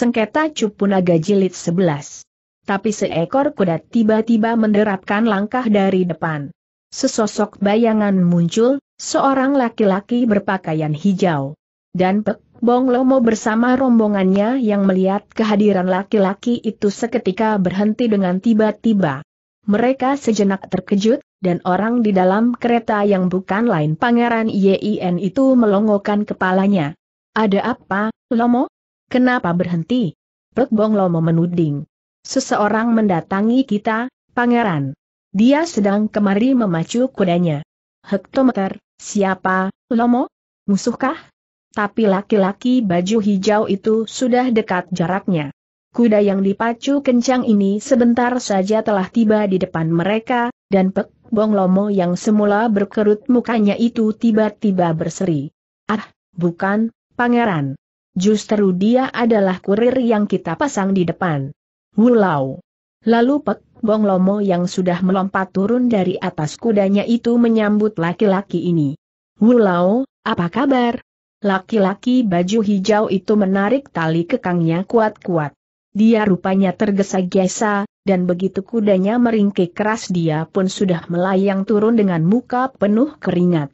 Sengketa cupu naga Jilid 11. Tapi seekor kuda tiba-tiba menderapkan langkah dari depan. Sesosok bayangan muncul, seorang laki-laki berpakaian hijau. Dan Pek Bong Lomo bersama rombongannya yang melihat kehadiran laki-laki itu seketika berhenti dengan tiba-tiba. Mereka sejenak terkejut, dan orang di dalam kereta yang bukan lain pangeran YIN itu melongokkan kepalanya. Ada apa, Lomo? Kenapa berhenti? Pek Bonglomo menuding. Seseorang mendatangi kita, pangeran. Dia sedang kemari memacu kudanya. Hektometer, siapa, Lomo? Musuhkah? Tapi laki-laki baju hijau itu sudah dekat jaraknya. Kuda yang dipacu kencang ini sebentar saja telah tiba di depan mereka, dan Pek Bong Lomo yang semula berkerut mukanya itu tiba-tiba berseri. Ah, bukan, pangeran. Justru dia adalah kurir yang kita pasang di depan. Wulau. Lalu Pek Bong Lomo yang sudah melompat turun dari atas kudanya itu menyambut laki-laki ini. Wulau, apa kabar? Laki-laki baju hijau itu menarik tali kekangnya kuat-kuat. Dia rupanya tergesa-gesa, dan begitu kudanya meringkik keras dia pun sudah melayang turun dengan muka penuh keringat.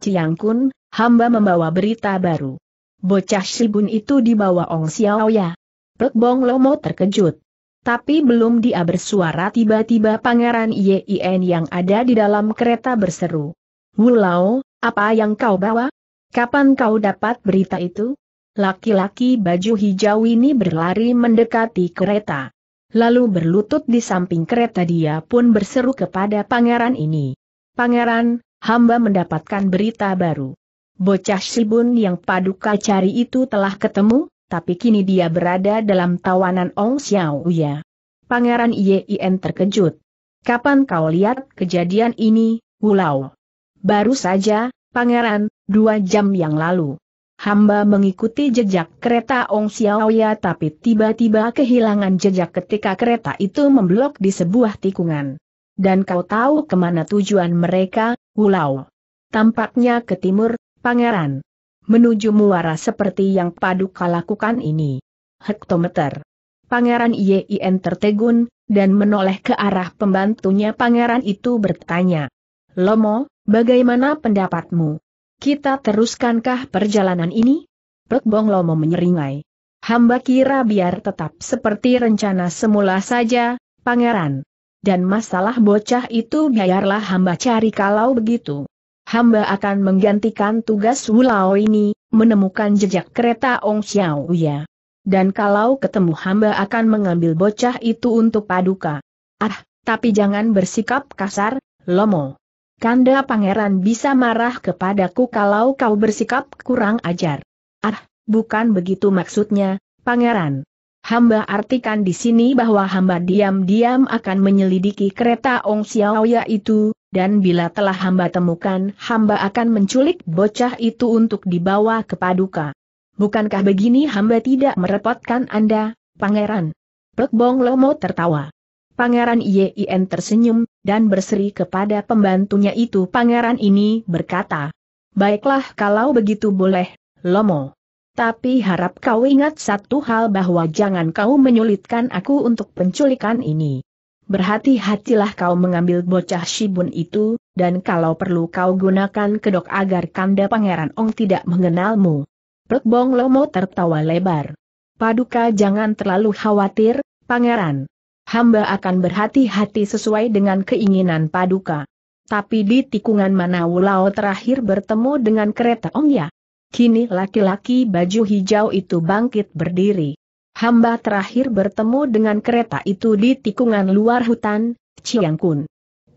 Ciangkun, hamba membawa berita baru. Bocah Shibun itu dibawa Ong Xiao ya. Pek Bong Lomo terkejut. Tapi belum dia bersuara tiba-tiba pangeran Yin yang ada di dalam kereta berseru. Wulau, apa yang kau bawa? Kapan kau dapat berita itu? Laki-laki baju hijau ini berlari mendekati kereta. Lalu berlutut di samping kereta dia pun berseru kepada pangeran ini. Pangeran, hamba mendapatkan berita baru bocah Sibun yang paduka cari itu telah ketemu, tapi kini dia berada dalam tawanan Ong Xiao Ya. Pangeran Yin terkejut. Kapan kau lihat kejadian ini, Wulau? Baru saja, Pangeran, dua jam yang lalu. Hamba mengikuti jejak kereta Ong Xiaoya tapi tiba-tiba kehilangan jejak ketika kereta itu memblok di sebuah tikungan. Dan kau tahu kemana tujuan mereka, Wulau? Tampaknya ke timur, Pangeran. Menuju muara seperti yang Paduka lakukan ini. Hektometer. Pangeran Yin tertegun, dan menoleh ke arah pembantunya pangeran itu bertanya. Lomo, bagaimana pendapatmu? Kita teruskankah perjalanan ini? Pekbong Lomo menyeringai. Hamba kira biar tetap seperti rencana semula saja, pangeran. Dan masalah bocah itu biarlah hamba cari kalau begitu hamba akan menggantikan tugas Wulao ini, menemukan jejak kereta Ong Xiao Ya. Dan kalau ketemu hamba akan mengambil bocah itu untuk paduka. Ah, tapi jangan bersikap kasar, Lomo. Kanda pangeran bisa marah kepadaku kalau kau bersikap kurang ajar. Ah, bukan begitu maksudnya, pangeran. Hamba artikan di sini bahwa hamba diam-diam akan menyelidiki kereta Ong Xiaoya itu, dan bila telah hamba temukan, hamba akan menculik bocah itu untuk dibawa ke paduka. Bukankah begini hamba tidak merepotkan Anda, Pangeran? Pek Bong Lomo tertawa. Pangeran Yin tersenyum, dan berseri kepada pembantunya itu pangeran ini berkata, Baiklah kalau begitu boleh, Lomo. Tapi harap kau ingat satu hal bahwa jangan kau menyulitkan aku untuk penculikan ini berhati-hatilah kau mengambil bocah Shibun itu, dan kalau perlu kau gunakan kedok agar kanda pangeran Ong tidak mengenalmu. Pek Bong Lomo tertawa lebar. Paduka jangan terlalu khawatir, pangeran. Hamba akan berhati-hati sesuai dengan keinginan Paduka. Tapi di tikungan mana Wulao terakhir bertemu dengan kereta Ong ya? Kini laki-laki baju hijau itu bangkit berdiri. Hamba terakhir bertemu dengan kereta itu di tikungan luar hutan, Ciangkun.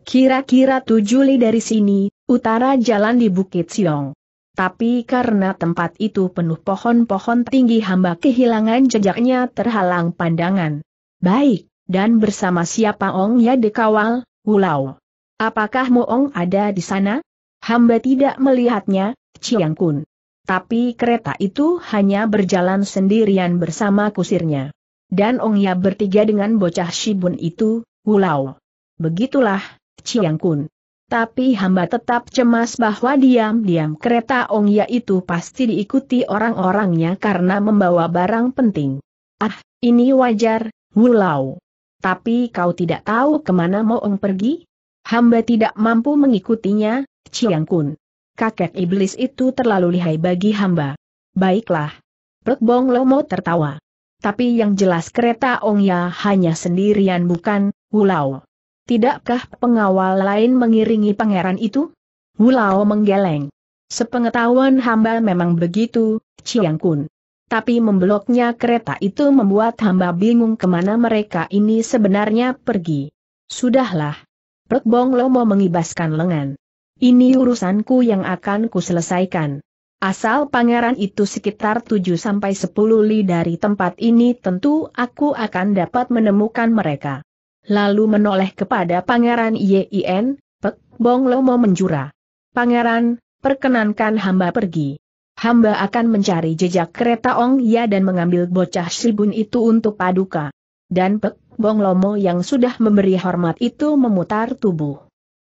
Kira-kira tujuh li dari sini, utara jalan di Bukit Siong. Tapi karena tempat itu penuh pohon-pohon tinggi hamba kehilangan jejaknya terhalang pandangan. Baik, dan bersama siapa Ong ya dikawal, Wulau. Apakah Moong ada di sana? Hamba tidak melihatnya, Ciangkun. Tapi kereta itu hanya berjalan sendirian bersama kusirnya. Dan Ong Ya bertiga dengan bocah Shibun itu, wulau. Begitulah, Chiang Kun. Tapi hamba tetap cemas bahwa diam-diam kereta Ong Ya itu pasti diikuti orang-orangnya karena membawa barang penting. Ah, ini wajar, wulau. Tapi kau tidak tahu kemana mau Ong pergi? Hamba tidak mampu mengikutinya, Chiang Kun kakek iblis itu terlalu lihai bagi hamba. Baiklah. Pek Bong Lomo tertawa. Tapi yang jelas kereta ong ya hanya sendirian bukan, Wulau. Tidakkah pengawal lain mengiringi pangeran itu? Wulau menggeleng. Sepengetahuan hamba memang begitu, Chiang Kun. Tapi membeloknya kereta itu membuat hamba bingung kemana mereka ini sebenarnya pergi. Sudahlah. Pek Bong Lomo mengibaskan lengan. Ini urusanku yang akan kuselesaikan. Asal pangeran itu sekitar 7-10 li dari tempat ini tentu aku akan dapat menemukan mereka. Lalu menoleh kepada pangeran Yin, Pek Bong Lomo menjura. Pangeran, perkenankan hamba pergi. Hamba akan mencari jejak kereta Ong Ya dan mengambil bocah Sibun itu untuk paduka. Dan Pek Bong Lomo yang sudah memberi hormat itu memutar tubuh.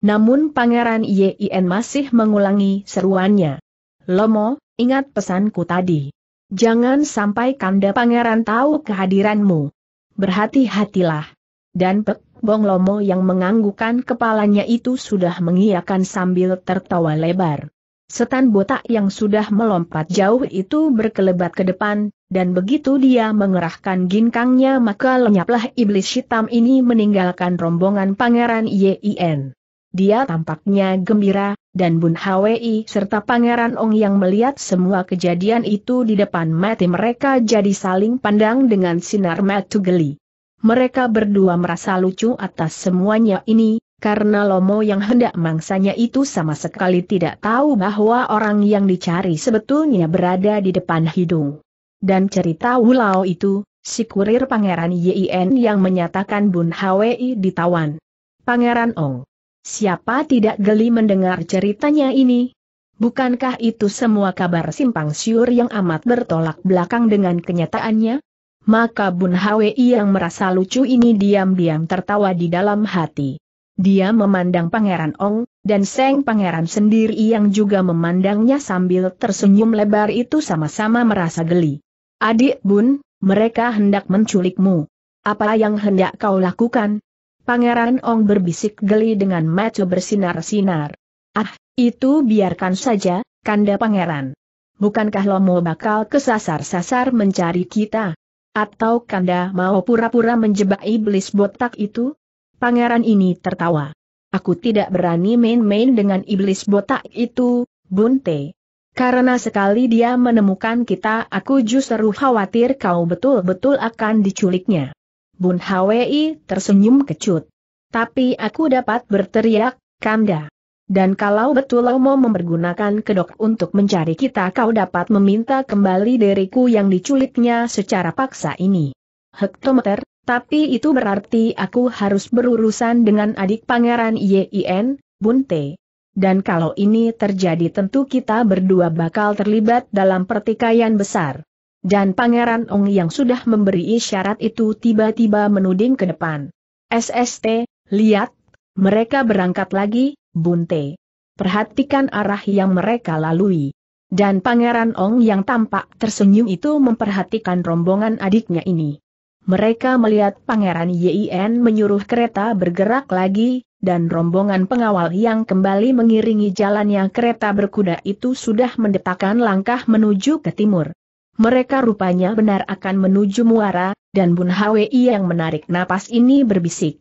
Namun Pangeran Yin masih mengulangi seruannya. Lomo, ingat pesanku tadi. Jangan sampai kanda pangeran tahu kehadiranmu. Berhati-hatilah. Dan Pek Bong Lomo yang menganggukan kepalanya itu sudah mengiakan sambil tertawa lebar. Setan botak yang sudah melompat jauh itu berkelebat ke depan, dan begitu dia mengerahkan ginkangnya maka lenyaplah iblis hitam ini meninggalkan rombongan pangeran Yin. Dia tampaknya gembira, dan Bun Hwi serta Pangeran Ong yang melihat semua kejadian itu di depan mati mereka jadi saling pandang dengan sinar mata geli. Mereka berdua merasa lucu atas semuanya ini, karena Lomo yang hendak mangsanya itu sama sekali tidak tahu bahwa orang yang dicari sebetulnya berada di depan hidung. Dan cerita Wulau itu, si kurir Pangeran Yin yang menyatakan Bun Hwi ditawan. Pangeran Ong Siapa tidak geli mendengar ceritanya ini? Bukankah itu semua kabar simpang siur yang amat bertolak belakang dengan kenyataannya? Maka Bun Hwi yang merasa lucu ini diam-diam tertawa di dalam hati. Dia memandang Pangeran Ong, dan Seng Pangeran sendiri yang juga memandangnya sambil tersenyum lebar itu sama-sama merasa geli. Adik Bun, mereka hendak menculikmu. Apa yang hendak kau lakukan? Pangeran Ong berbisik geli dengan mata bersinar-sinar. Ah, itu biarkan saja, kanda pangeran. Bukankah lo mau bakal kesasar-sasar mencari kita? Atau kanda mau pura-pura menjebak iblis botak itu? Pangeran ini tertawa. Aku tidak berani main-main dengan iblis botak itu, Bunte. Karena sekali dia menemukan kita aku justru khawatir kau betul-betul akan diculiknya. Bun Hwi tersenyum kecut. Tapi aku dapat berteriak, Kanda. Dan kalau betul mau mempergunakan kedok untuk mencari kita kau dapat meminta kembali diriku yang diculiknya secara paksa ini. Hektometer, tapi itu berarti aku harus berurusan dengan adik pangeran YIN, Bunte. Dan kalau ini terjadi tentu kita berdua bakal terlibat dalam pertikaian besar. Dan Pangeran Ong yang sudah memberi isyarat itu tiba-tiba menuding ke depan. SST, lihat, mereka berangkat lagi, Bunte. Perhatikan arah yang mereka lalui. Dan Pangeran Ong yang tampak tersenyum itu memperhatikan rombongan adiknya ini. Mereka melihat Pangeran Yin menyuruh kereta bergerak lagi, dan rombongan pengawal yang kembali mengiringi jalannya kereta berkuda itu sudah mendetakan langkah menuju ke timur. Mereka rupanya benar akan menuju muara, dan Bun Hwi yang menarik napas ini berbisik.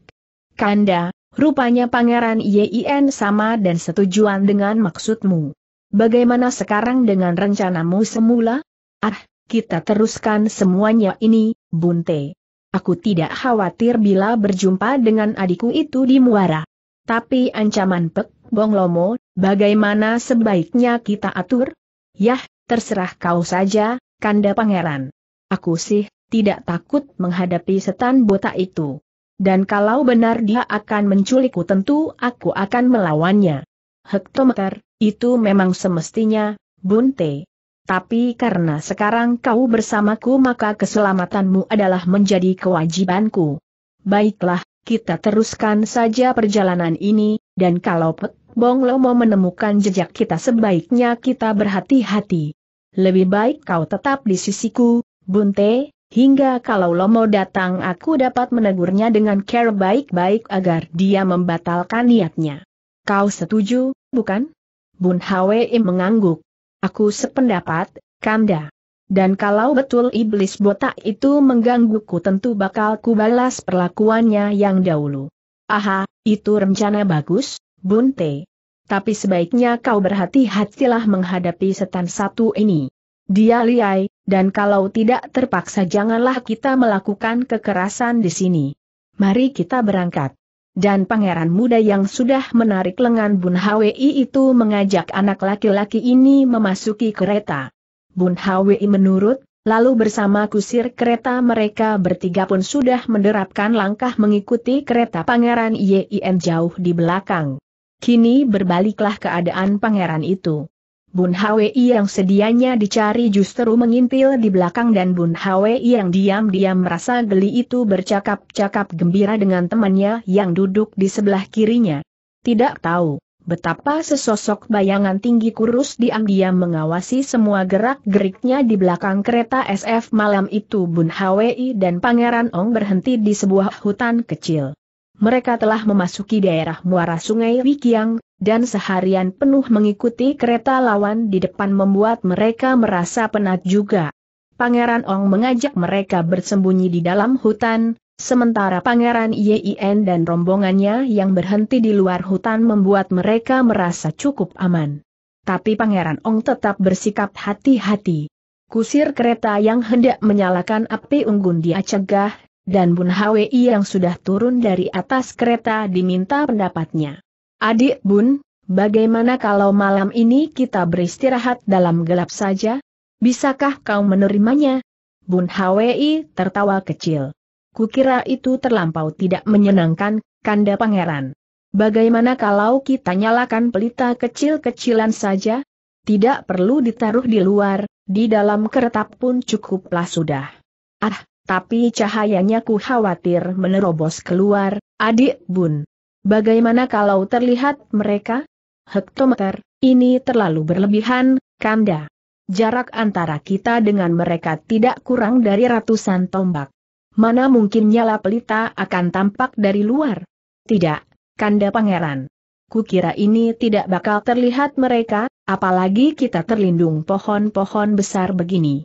Kanda, rupanya Pangeran Yin sama dan setujuan dengan maksudmu. Bagaimana sekarang dengan rencanamu semula? Ah, kita teruskan semuanya ini, Bunte. Aku tidak khawatir bila berjumpa dengan adikku itu di muara. Tapi ancaman Pek Bong Lomo, bagaimana sebaiknya kita atur? Yah, terserah kau saja, Kanda Pangeran. Aku sih, tidak takut menghadapi setan botak itu. Dan kalau benar dia akan menculikku tentu aku akan melawannya. Hektometer, itu memang semestinya, Bunte. Tapi karena sekarang kau bersamaku maka keselamatanmu adalah menjadi kewajibanku. Baiklah, kita teruskan saja perjalanan ini, dan kalau Pek bonglo mau menemukan jejak kita sebaiknya kita berhati-hati lebih baik kau tetap di sisiku, Bunte, hingga kalau Lomo datang aku dapat menegurnya dengan care baik-baik agar dia membatalkan niatnya. Kau setuju, bukan? Bun Hwei mengangguk. Aku sependapat, Kanda. Dan kalau betul iblis botak itu menggangguku tentu bakal kubalas perlakuannya yang dahulu. Aha, itu rencana bagus, Bunte tapi sebaiknya kau berhati-hatilah menghadapi setan satu ini. Dia liai, dan kalau tidak terpaksa janganlah kita melakukan kekerasan di sini. Mari kita berangkat. Dan pangeran muda yang sudah menarik lengan Bun Hwi itu mengajak anak laki-laki ini memasuki kereta. Bun Hwi menurut, lalu bersama kusir kereta mereka bertiga pun sudah menerapkan langkah mengikuti kereta pangeran Yin jauh di belakang. Kini berbaliklah keadaan pangeran itu. Bun Hwi yang sedianya dicari justru mengintil di belakang dan Bun Hwi yang diam-diam merasa geli itu bercakap-cakap gembira dengan temannya yang duduk di sebelah kirinya. Tidak tahu betapa sesosok bayangan tinggi kurus diam-diam mengawasi semua gerak-geriknya di belakang kereta SF malam itu Bun Hwi dan Pangeran Ong berhenti di sebuah hutan kecil mereka telah memasuki daerah muara sungai Wikiang, dan seharian penuh mengikuti kereta lawan di depan membuat mereka merasa penat juga. Pangeran Ong mengajak mereka bersembunyi di dalam hutan, sementara Pangeran Yin dan rombongannya yang berhenti di luar hutan membuat mereka merasa cukup aman. Tapi Pangeran Ong tetap bersikap hati-hati. Kusir kereta yang hendak menyalakan api unggun dia cegah dan Bun Hwi yang sudah turun dari atas kereta diminta pendapatnya. Adik Bun, bagaimana kalau malam ini kita beristirahat dalam gelap saja? Bisakah kau menerimanya? Bun Hwi tertawa kecil. Kukira itu terlampau tidak menyenangkan, kanda pangeran. Bagaimana kalau kita nyalakan pelita kecil-kecilan saja? Tidak perlu ditaruh di luar, di dalam kereta pun cukuplah sudah. Ah, tapi cahayanya ku khawatir menerobos keluar, adik bun. Bagaimana kalau terlihat mereka? Hektometer, ini terlalu berlebihan, Kanda. Jarak antara kita dengan mereka tidak kurang dari ratusan tombak. Mana mungkin nyala pelita akan tampak dari luar? Tidak, Kanda Pangeran. Kukira ini tidak bakal terlihat mereka, apalagi kita terlindung pohon-pohon besar begini.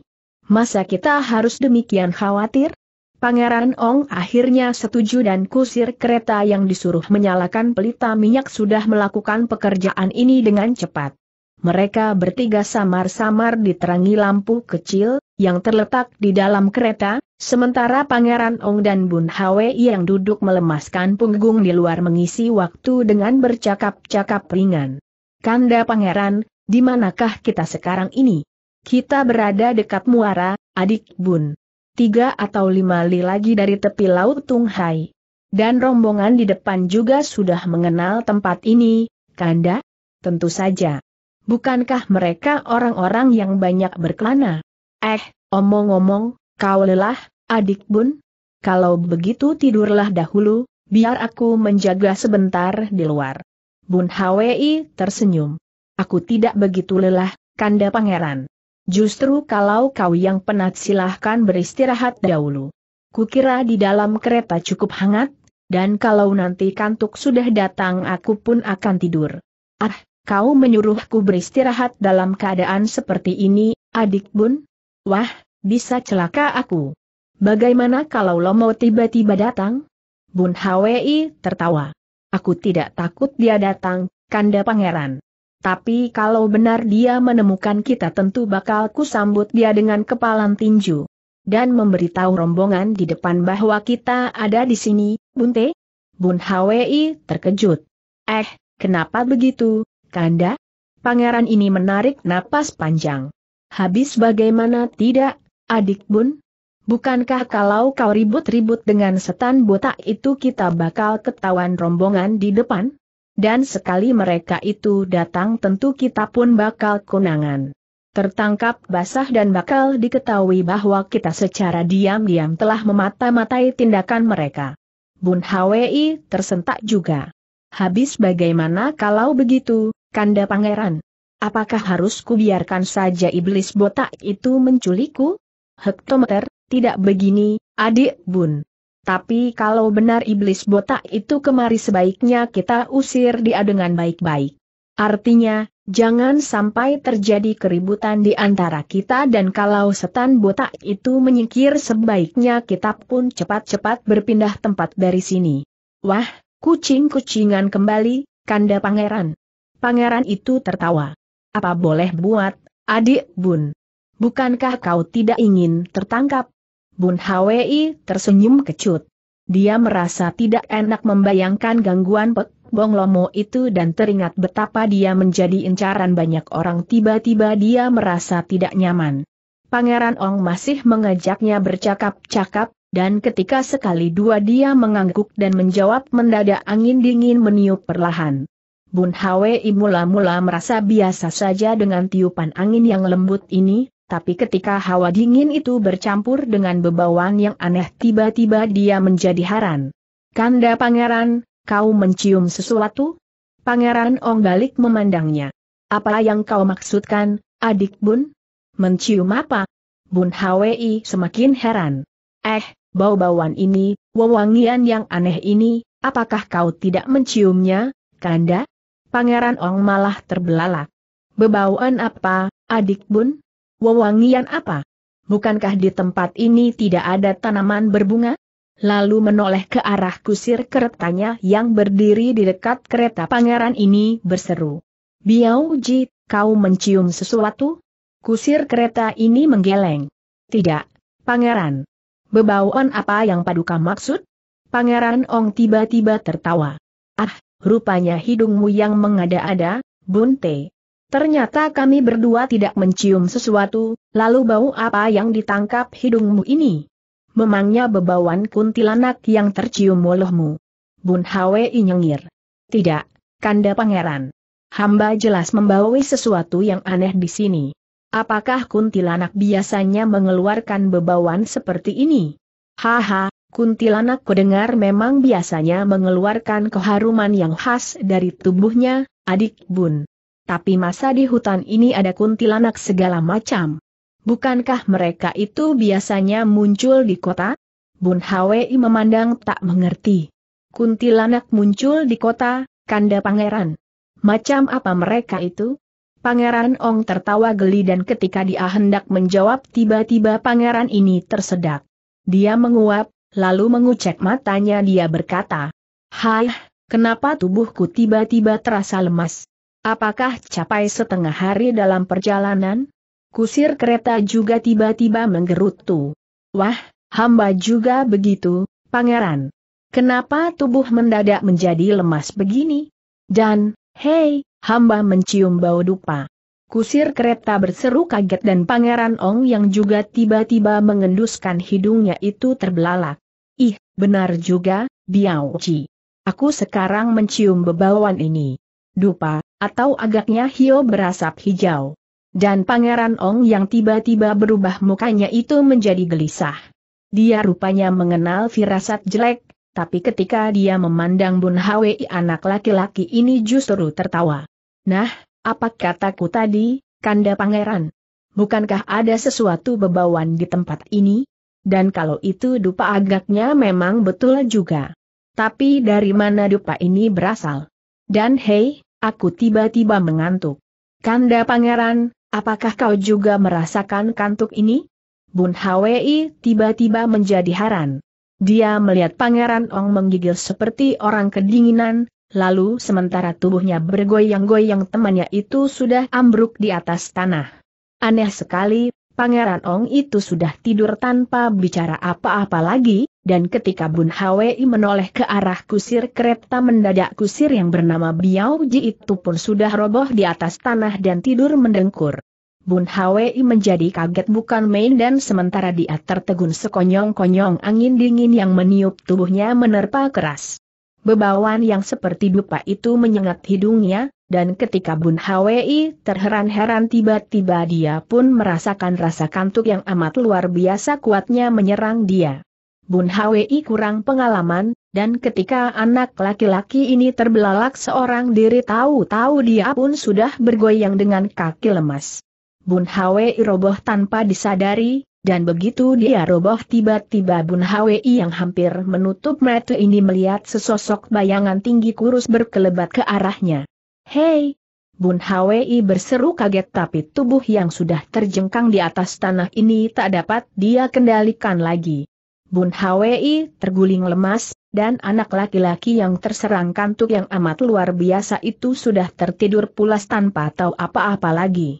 Masa kita harus demikian khawatir? Pangeran Ong akhirnya setuju dan kusir kereta yang disuruh menyalakan pelita minyak sudah melakukan pekerjaan ini dengan cepat. Mereka bertiga samar-samar diterangi lampu kecil, yang terletak di dalam kereta, sementara Pangeran Ong dan Bun Hwe yang duduk melemaskan punggung di luar mengisi waktu dengan bercakap-cakap ringan. Kanda Pangeran, di manakah kita sekarang ini? Kita berada dekat muara, adik Bun. Tiga atau lima li lagi dari tepi laut Tung Hai. Dan rombongan di depan juga sudah mengenal tempat ini, Kanda? Tentu saja. Bukankah mereka orang-orang yang banyak berkelana? Eh, omong-omong, kau lelah, adik Bun? Kalau begitu tidurlah dahulu, biar aku menjaga sebentar di luar. Bun Hwi tersenyum. Aku tidak begitu lelah, Kanda Pangeran. Justru kalau kau yang penat silahkan beristirahat dahulu. Kukira di dalam kereta cukup hangat, dan kalau nanti kantuk sudah datang aku pun akan tidur. Ah, kau menyuruhku beristirahat dalam keadaan seperti ini, adik bun? Wah, bisa celaka aku. Bagaimana kalau lo mau tiba-tiba datang? Bun Hwi tertawa. Aku tidak takut dia datang, kanda pangeran. Tapi kalau benar dia menemukan kita tentu bakal kusambut dia dengan kepalan tinju. Dan memberitahu rombongan di depan bahwa kita ada di sini, Bunte? Bun Hwi terkejut. Eh, kenapa begitu, Kanda? Pangeran ini menarik napas panjang. Habis bagaimana tidak, adik Bun? Bukankah kalau kau ribut-ribut dengan setan botak itu kita bakal ketahuan rombongan di depan? Dan sekali mereka itu datang tentu kita pun bakal kunangan. Tertangkap basah dan bakal diketahui bahwa kita secara diam-diam telah memata-matai tindakan mereka. Bun Hwi tersentak juga. Habis bagaimana kalau begitu, kanda pangeran? Apakah harus kubiarkan saja iblis botak itu menculikku? Hektometer, tidak begini, adik bun. Tapi kalau benar iblis botak itu kemari sebaiknya kita usir dia dengan baik-baik. Artinya, jangan sampai terjadi keributan di antara kita dan kalau setan botak itu menyingkir sebaiknya kita pun cepat-cepat berpindah tempat dari sini. Wah, kucing-kucingan kembali, kanda pangeran. Pangeran itu tertawa. Apa boleh buat, adik bun? Bukankah kau tidak ingin tertangkap? Bun Hwi tersenyum kecut. Dia merasa tidak enak membayangkan gangguan Pek Bong Lomo itu dan teringat betapa dia menjadi incaran banyak orang tiba-tiba dia merasa tidak nyaman. Pangeran Ong masih mengajaknya bercakap-cakap, dan ketika sekali dua dia mengangguk dan menjawab mendadak angin dingin meniup perlahan. Bun Hwi mula-mula merasa biasa saja dengan tiupan angin yang lembut ini, tapi ketika hawa dingin itu bercampur dengan bebauan yang aneh tiba-tiba dia menjadi haran. Kanda pangeran, kau mencium sesuatu? Pangeran Ong balik memandangnya. Apa yang kau maksudkan, adik bun? Mencium apa? Bun Hwi semakin heran. Eh, bau-bauan ini, wewangian yang aneh ini, apakah kau tidak menciumnya, Kanda? Pangeran Ong malah terbelalak. Bebauan apa, adik bun? Wewangian apa? Bukankah di tempat ini tidak ada tanaman berbunga? Lalu menoleh ke arah kusir keretanya yang berdiri di dekat kereta pangeran ini berseru. Biau Ji, kau mencium sesuatu? Kusir kereta ini menggeleng. Tidak, pangeran. Bebauan apa yang paduka maksud? Pangeran Ong tiba-tiba tertawa. Ah, rupanya hidungmu yang mengada-ada, Bunte. Ternyata kami berdua tidak mencium sesuatu, lalu bau apa yang ditangkap hidungmu ini? Memangnya bebawan kuntilanak yang tercium olehmu? Bun Hwe nyengir. Tidak, kanda pangeran. Hamba jelas membawa sesuatu yang aneh di sini. Apakah kuntilanak biasanya mengeluarkan bebawan seperti ini? Haha, kuntilanak kudengar memang biasanya mengeluarkan keharuman yang khas dari tubuhnya, adik bun. Tapi masa di hutan ini ada kuntilanak segala macam. Bukankah mereka itu biasanya muncul di kota? Bun Hwi memandang tak mengerti. Kuntilanak muncul di kota, kanda pangeran. Macam apa mereka itu? Pangeran Ong tertawa geli dan ketika dia hendak menjawab tiba-tiba pangeran ini tersedak. Dia menguap, lalu mengucek matanya dia berkata, Hai, kenapa tubuhku tiba-tiba terasa lemas? Apakah capai setengah hari dalam perjalanan? Kusir kereta juga tiba-tiba menggerutu. Wah, hamba juga begitu, pangeran. Kenapa tubuh mendadak menjadi lemas begini? Dan, hei, hamba mencium bau dupa. Kusir kereta berseru kaget dan pangeran Ong yang juga tiba-tiba mengenduskan hidungnya itu terbelalak. Ih, benar juga, Biao Ci. Aku sekarang mencium bebauan ini. Dupa, atau agaknya Hio berasap hijau. Dan Pangeran Ong yang tiba-tiba berubah mukanya itu menjadi gelisah. Dia rupanya mengenal firasat jelek, tapi ketika dia memandang Bun Hwi anak laki-laki ini justru tertawa. Nah, apa kataku tadi, kanda pangeran? Bukankah ada sesuatu bebawan di tempat ini? Dan kalau itu dupa agaknya memang betul juga. Tapi dari mana dupa ini berasal? Dan hei, Aku tiba-tiba mengantuk. Kanda Pangeran, apakah kau juga merasakan kantuk ini? Bun Hwi tiba-tiba menjadi haran. Dia melihat Pangeran Ong menggigil seperti orang kedinginan, lalu sementara tubuhnya bergoyang-goyang temannya itu sudah ambruk di atas tanah. Aneh sekali, Pangeran Ong itu sudah tidur tanpa bicara apa-apa lagi, dan ketika Bun Hwi menoleh ke arah kusir kereta mendadak kusir yang bernama Biao Ji itu pun sudah roboh di atas tanah dan tidur mendengkur. Bun Hwi menjadi kaget bukan main dan sementara dia tertegun sekonyong-konyong angin dingin yang meniup tubuhnya menerpa keras. Bebawan yang seperti dupa itu menyengat hidungnya, dan ketika Bun Hwi terheran-heran tiba-tiba dia pun merasakan rasa kantuk yang amat luar biasa kuatnya menyerang dia. Bun Hwi kurang pengalaman, dan ketika anak laki-laki ini terbelalak seorang diri tahu-tahu dia pun sudah bergoyang dengan kaki lemas. Bun Hwi roboh tanpa disadari, dan begitu dia roboh tiba-tiba Bun Hwi yang hampir menutup mata ini melihat sesosok bayangan tinggi kurus berkelebat ke arahnya. Hei! Bun Hwi berseru kaget tapi tubuh yang sudah terjengkang di atas tanah ini tak dapat dia kendalikan lagi. Bun Hwi terguling lemas, dan anak laki-laki yang terserang kantuk yang amat luar biasa itu sudah tertidur pulas tanpa tahu apa-apa lagi.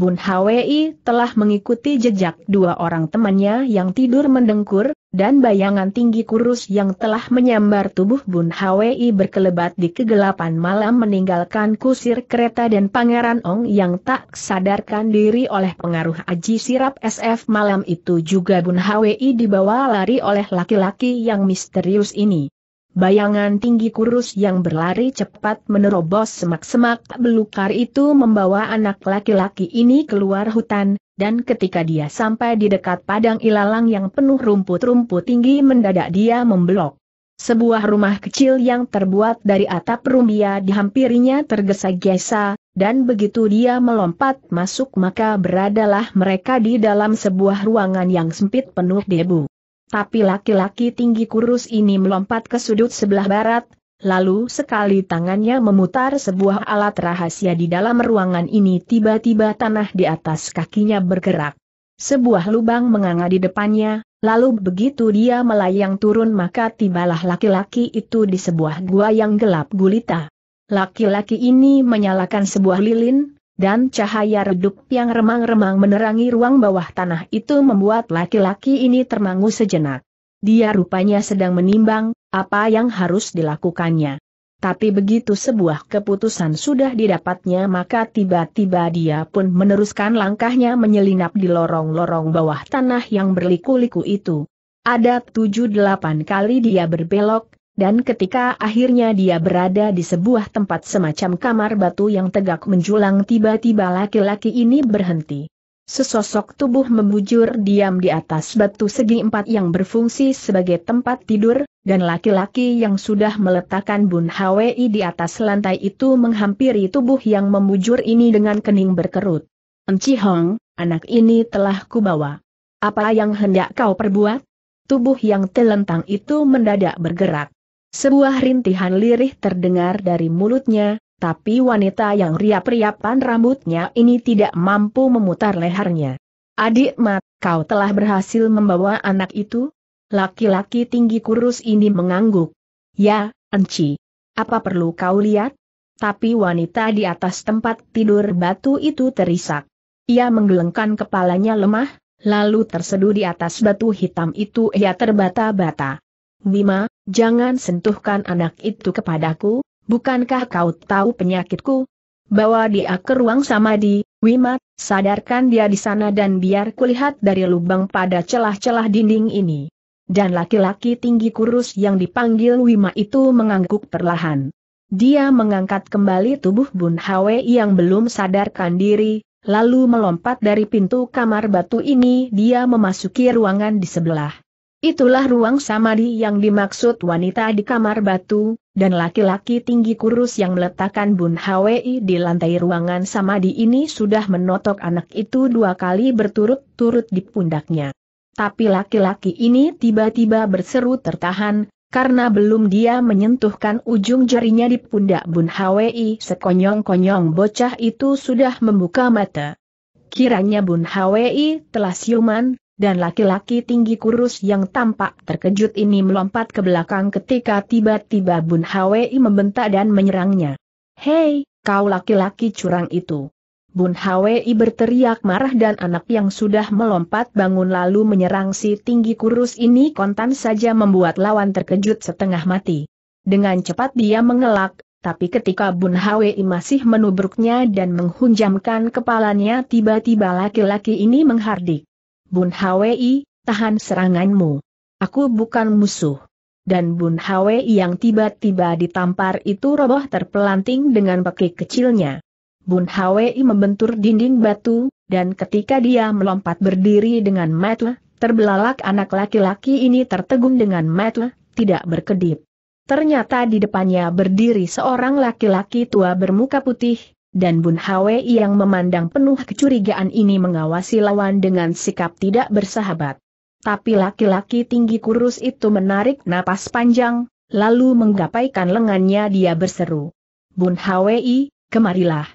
Bun Hwi telah mengikuti jejak dua orang temannya yang tidur mendengkur, dan bayangan tinggi kurus yang telah menyambar tubuh Bun Hwi berkelebat di kegelapan malam meninggalkan kusir kereta dan Pangeran Ong yang tak sadarkan diri oleh pengaruh aji sirap SF malam itu juga Bun Hwi dibawa lari oleh laki-laki yang misterius ini. Bayangan tinggi kurus yang berlari cepat menerobos semak-semak belukar itu membawa anak laki-laki ini keluar hutan, dan ketika dia sampai di dekat padang ilalang yang penuh rumput-rumput tinggi mendadak dia memblok. Sebuah rumah kecil yang terbuat dari atap rumbia dihampirinya tergesa-gesa, dan begitu dia melompat masuk maka beradalah mereka di dalam sebuah ruangan yang sempit penuh debu. Tapi laki-laki tinggi kurus ini melompat ke sudut sebelah barat, lalu sekali tangannya memutar sebuah alat rahasia di dalam ruangan ini tiba-tiba tanah di atas kakinya bergerak. Sebuah lubang menganga di depannya, lalu begitu dia melayang turun maka tibalah laki-laki itu di sebuah gua yang gelap gulita. Laki-laki ini menyalakan sebuah lilin, dan cahaya redup yang remang-remang menerangi ruang bawah tanah itu membuat laki-laki ini termangu sejenak. Dia rupanya sedang menimbang apa yang harus dilakukannya. Tapi begitu sebuah keputusan sudah didapatnya maka tiba-tiba dia pun meneruskan langkahnya menyelinap di lorong-lorong bawah tanah yang berliku-liku itu. Ada tujuh delapan kali dia berbelok, dan ketika akhirnya dia berada di sebuah tempat semacam kamar batu yang tegak menjulang tiba-tiba laki-laki ini berhenti. Sesosok tubuh membujur diam di atas batu segi empat yang berfungsi sebagai tempat tidur, dan laki-laki yang sudah meletakkan bun HWI di atas lantai itu menghampiri tubuh yang membujur ini dengan kening berkerut. Enci Hong, anak ini telah kubawa. Apa yang hendak kau perbuat? Tubuh yang telentang itu mendadak bergerak. Sebuah rintihan lirih terdengar dari mulutnya, tapi wanita yang riap-riapan rambutnya ini tidak mampu memutar lehernya. Adik Mat, kau telah berhasil membawa anak itu? Laki-laki tinggi kurus ini mengangguk. Ya, Enci. Apa perlu kau lihat? Tapi wanita di atas tempat tidur batu itu terisak. Ia menggelengkan kepalanya lemah, lalu terseduh di atas batu hitam itu ia terbata-bata. Wima, jangan sentuhkan anak itu kepadaku, bukankah kau tahu penyakitku? Bawa dia ke ruang samadi, Wima, sadarkan dia di sana dan biar kulihat dari lubang pada celah-celah dinding ini. Dan laki-laki tinggi kurus yang dipanggil Wima itu mengangguk perlahan. Dia mengangkat kembali tubuh Bun Hwe yang belum sadarkan diri, lalu melompat dari pintu kamar batu ini dia memasuki ruangan di sebelah. Itulah ruang samadi yang dimaksud wanita di kamar batu, dan laki-laki tinggi kurus yang meletakkan Bun Hwi di lantai ruangan samadi ini sudah menotok anak itu dua kali berturut-turut di pundaknya. Tapi laki-laki ini tiba-tiba berseru tertahan, karena belum dia menyentuhkan ujung jarinya di pundak Bun Hwi sekonyong-konyong bocah itu sudah membuka mata. Kiranya Bun Hwi telah siuman, dan laki-laki tinggi kurus yang tampak terkejut ini melompat ke belakang ketika tiba-tiba Bun Hwi membentak dan menyerangnya. Hei, kau laki-laki curang itu. Bun Hwi berteriak marah dan anak yang sudah melompat bangun lalu menyerang si tinggi kurus ini kontan saja membuat lawan terkejut setengah mati. Dengan cepat dia mengelak, tapi ketika Bun Hwi masih menubruknya dan menghunjamkan kepalanya tiba-tiba laki-laki ini menghardik. Bun Hwi, tahan seranganmu. Aku bukan musuh. Dan Bun Hwi yang tiba-tiba ditampar itu roboh terpelanting dengan pekik kecilnya. Bun Hwi membentur dinding batu, dan ketika dia melompat berdiri dengan metel, terbelalak anak laki-laki ini tertegun dengan metel, tidak berkedip. Ternyata di depannya berdiri seorang laki-laki tua bermuka putih, dan Bun Hwe yang memandang penuh kecurigaan ini mengawasi lawan dengan sikap tidak bersahabat. Tapi laki-laki tinggi kurus itu menarik napas panjang, lalu menggapaikan lengannya dia berseru. Bun Hwi, kemarilah.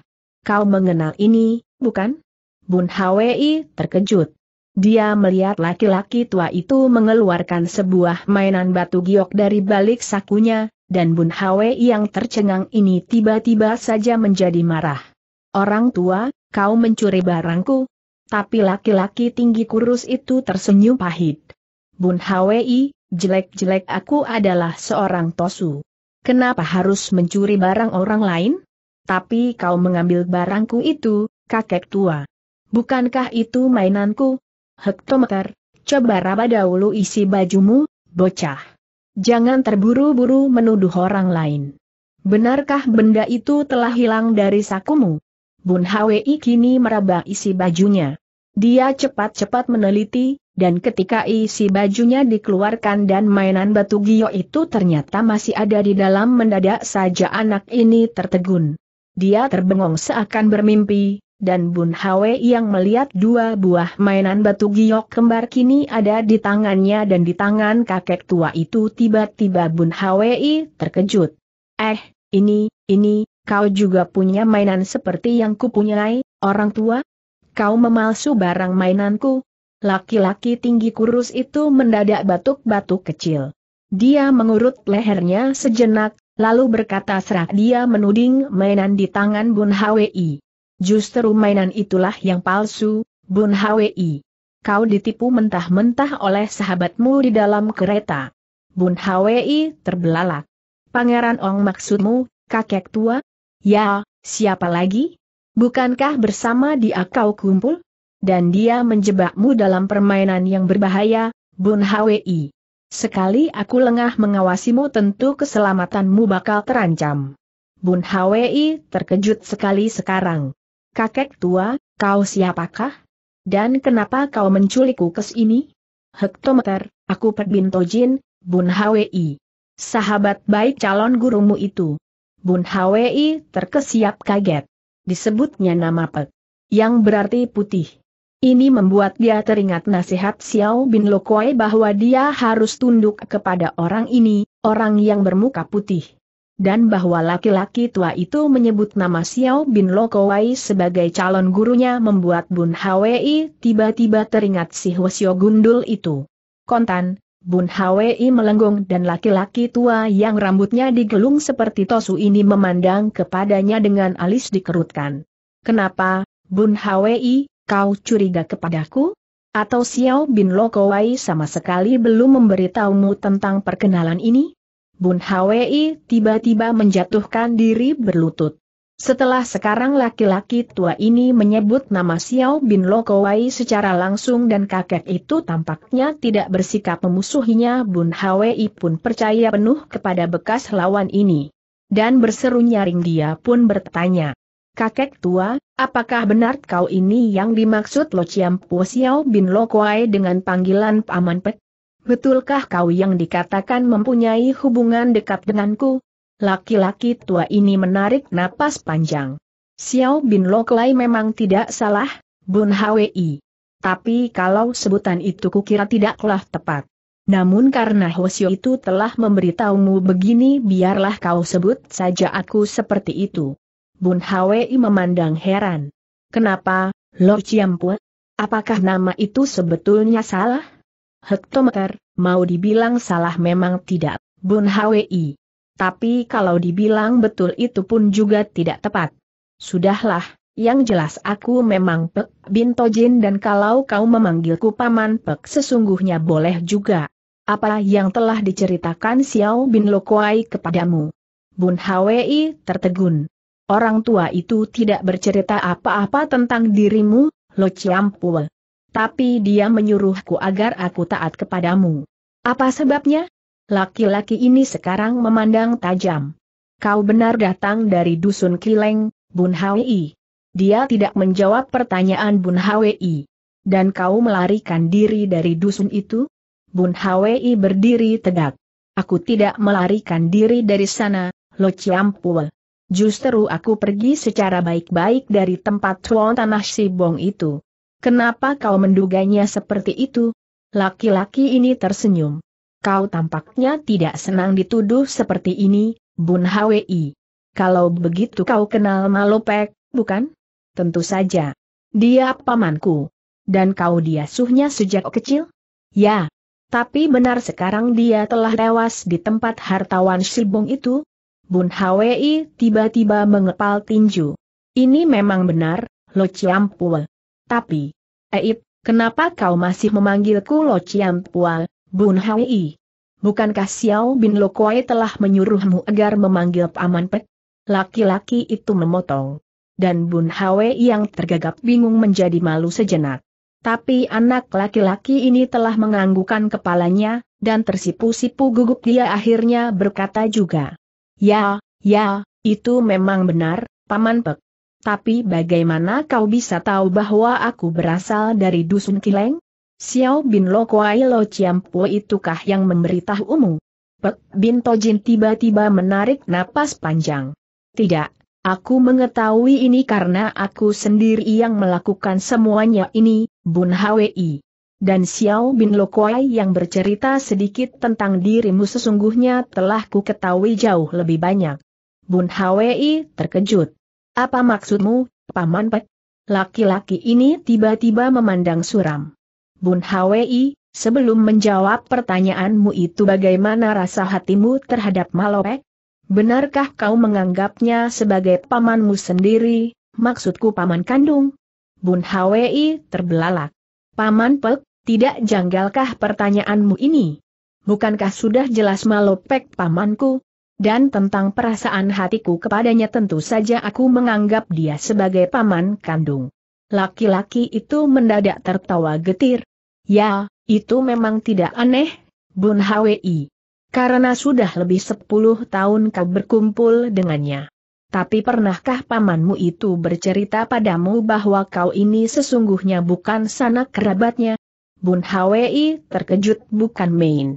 Kau mengenal ini, bukan? Bun Hwi terkejut. Dia melihat laki-laki tua itu mengeluarkan sebuah mainan batu giok dari balik sakunya, dan Bun Hwe yang tercengang ini tiba-tiba saja menjadi marah. Orang tua, kau mencuri barangku? Tapi laki-laki tinggi kurus itu tersenyum pahit. Bun Hwe, jelek-jelek aku adalah seorang tosu. Kenapa harus mencuri barang orang lain? Tapi kau mengambil barangku itu, kakek tua. Bukankah itu mainanku? Hektometer, coba raba dahulu isi bajumu, bocah. Jangan terburu-buru menuduh orang lain. Benarkah benda itu telah hilang dari sakumu? Bun Hwi kini meraba isi bajunya. Dia cepat-cepat meneliti, dan ketika isi bajunya dikeluarkan dan mainan batu giok itu ternyata masih ada di dalam mendadak saja anak ini tertegun. Dia terbengong seakan bermimpi, dan Bun Hwe yang melihat dua buah mainan batu giok kembar kini ada di tangannya dan di tangan kakek tua itu tiba-tiba Bun Hwe terkejut. Eh, ini, ini, kau juga punya mainan seperti yang kupunyai, orang tua? Kau memalsu barang mainanku? Laki-laki tinggi kurus itu mendadak batuk-batuk kecil. Dia mengurut lehernya sejenak, lalu berkata serak dia menuding mainan di tangan Bun Hwe. Justru mainan itulah yang palsu, Bun Hwi. Kau ditipu mentah-mentah oleh sahabatmu di dalam kereta. Bun Hwi terbelalak. Pangeran Ong maksudmu, kakek tua? Ya, siapa lagi? Bukankah bersama dia kau kumpul? Dan dia menjebakmu dalam permainan yang berbahaya, Bun Hwi. Sekali aku lengah mengawasimu tentu keselamatanmu bakal terancam. Bun Hwi terkejut sekali sekarang. Kakek tua, kau siapakah? Dan kenapa kau menculikku ke sini? Hektometer, aku Perbinto Jin, Bun Hwi. Sahabat baik calon gurumu itu. Bun Hwi terkesiap kaget. Disebutnya nama Pek. Yang berarti putih. Ini membuat dia teringat nasihat Xiao Bin Lokoi bahwa dia harus tunduk kepada orang ini, orang yang bermuka putih dan bahwa laki-laki tua itu menyebut nama Xiao Bin Lokowai sebagai calon gurunya membuat Bun Hwi tiba-tiba teringat si Hwasyo Gundul itu. Kontan, Bun Hwi melenggung dan laki-laki tua yang rambutnya digelung seperti tosu ini memandang kepadanya dengan alis dikerutkan. Kenapa, Bun Hwi, kau curiga kepadaku? Atau Xiao Bin Lokowai sama sekali belum memberitahumu tentang perkenalan ini? Bun Hwi tiba-tiba menjatuhkan diri berlutut. Setelah sekarang laki-laki tua ini menyebut nama Xiao Bin Lokowai secara langsung dan kakek itu tampaknya tidak bersikap memusuhinya Bun Hwi pun percaya penuh kepada bekas lawan ini. Dan berseru nyaring dia pun bertanya. Kakek tua, apakah benar kau ini yang dimaksud Lo Po Xiao bin Lokowai dengan panggilan Paman Pek? Betulkah kau yang dikatakan mempunyai hubungan dekat denganku? Laki-laki tua ini menarik napas panjang. Xiao Bin Loklai memang tidak salah, Bun Hwi. Tapi kalau sebutan itu kukira tidaklah tepat. Namun karena Hosio itu telah memberitahumu begini biarlah kau sebut saja aku seperti itu. Bun Hwi memandang heran. Kenapa, Lord Chiampu? Apakah nama itu sebetulnya salah? hektometer, mau dibilang salah memang tidak, Bun Hwi. Tapi kalau dibilang betul itu pun juga tidak tepat. Sudahlah, yang jelas aku memang Pek Bintojin dan kalau kau memanggilku Paman Pek sesungguhnya boleh juga. Apa yang telah diceritakan Xiao Bin Lokuai kepadamu? Bun Hwi tertegun. Orang tua itu tidak bercerita apa-apa tentang dirimu, Lo Chiampue tapi dia menyuruhku agar aku taat kepadamu. Apa sebabnya? Laki-laki ini sekarang memandang tajam. Kau benar datang dari dusun Kileng, Bun Hwi. Dia tidak menjawab pertanyaan Bun Hwi. Dan kau melarikan diri dari dusun itu? Bun Hwi berdiri tegak. Aku tidak melarikan diri dari sana, Lo Ciampul. Justru aku pergi secara baik-baik dari tempat tuan tanah Sibong itu. Kenapa kau menduganya seperti itu? Laki-laki ini tersenyum. Kau tampaknya tidak senang dituduh seperti ini, Bun Hwi. Kalau begitu kau kenal Malopek, bukan? Tentu saja. Dia pamanku. Dan kau diasuhnya sejak kecil? Ya. Tapi benar sekarang dia telah tewas di tempat hartawan Silbong itu? Bun Hwi tiba-tiba mengepal tinju. Ini memang benar, Lo Chiampue. Tapi, Eip, kenapa kau masih memanggilku Lo Chiam Pua, Bun Hai? Bukankah Xiao Bin Lo Kuai telah menyuruhmu agar memanggil Paman Pek? Laki-laki itu memotong. Dan Bun Hwe yang tergagap bingung menjadi malu sejenak. Tapi anak laki-laki ini telah menganggukan kepalanya, dan tersipu-sipu gugup dia akhirnya berkata juga. Ya, ya, itu memang benar, Paman Pek. Tapi bagaimana kau bisa tahu bahwa aku berasal dari Dusun Kileng? Xiao Bin Lo Kuai Lo Ciampo itukah yang memberitahumu? Pek Bin Tojin tiba-tiba menarik napas panjang. Tidak, Aku mengetahui ini karena aku sendiri yang melakukan semuanya ini, Bun Hwi. Dan Xiao Bin Lokuai yang bercerita sedikit tentang dirimu sesungguhnya telah ku ketahui jauh lebih banyak. Bun Hwi terkejut. Apa maksudmu, Paman Pek? Laki-laki ini tiba-tiba memandang suram. Bun Hwi, sebelum menjawab pertanyaanmu itu bagaimana rasa hatimu terhadap Malopek? Benarkah kau menganggapnya sebagai pamanmu sendiri, maksudku paman kandung? Bun Hwi terbelalak. Paman Pek, tidak janggalkah pertanyaanmu ini? Bukankah sudah jelas Malopek pamanku? Dan tentang perasaan hatiku kepadanya tentu saja aku menganggap dia sebagai paman kandung. Laki-laki itu mendadak tertawa getir. Ya, itu memang tidak aneh, Bun Hwi. Karena sudah lebih sepuluh tahun kau berkumpul dengannya. Tapi pernahkah pamanmu itu bercerita padamu bahwa kau ini sesungguhnya bukan sanak kerabatnya? Bun Hwi terkejut bukan main.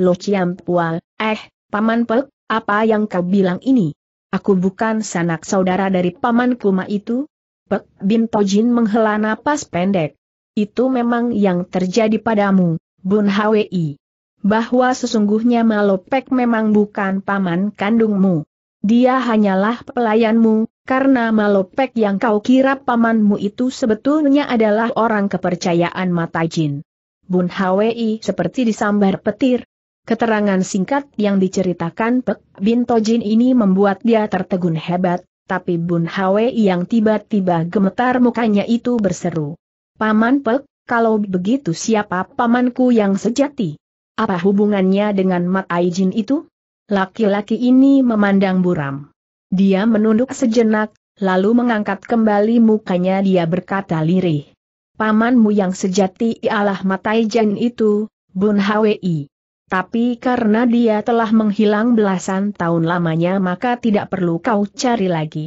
Lo Pua, eh, paman Pek, apa yang kau bilang ini? Aku bukan sanak saudara dari paman Kuma itu? Pek Bin Tojin menghela napas pendek. Itu memang yang terjadi padamu, Bun Hwi. Bahwa sesungguhnya Malopek memang bukan paman kandungmu. Dia hanyalah pelayanmu, karena Malopek yang kau kira pamanmu itu sebetulnya adalah orang kepercayaan Matajin. Bun Hwi seperti disambar petir, Keterangan singkat yang diceritakan Pek Bin Tojin ini membuat dia tertegun hebat, tapi Bun Hwe yang tiba-tiba gemetar mukanya itu berseru. Paman Pek, kalau begitu siapa pamanku yang sejati? Apa hubungannya dengan Mat Aijin itu? Laki-laki ini memandang buram. Dia menunduk sejenak, lalu mengangkat kembali mukanya dia berkata lirih. Pamanmu yang sejati ialah Mat Aijin itu, Bun Hwe. Tapi karena dia telah menghilang belasan tahun lamanya maka tidak perlu kau cari lagi.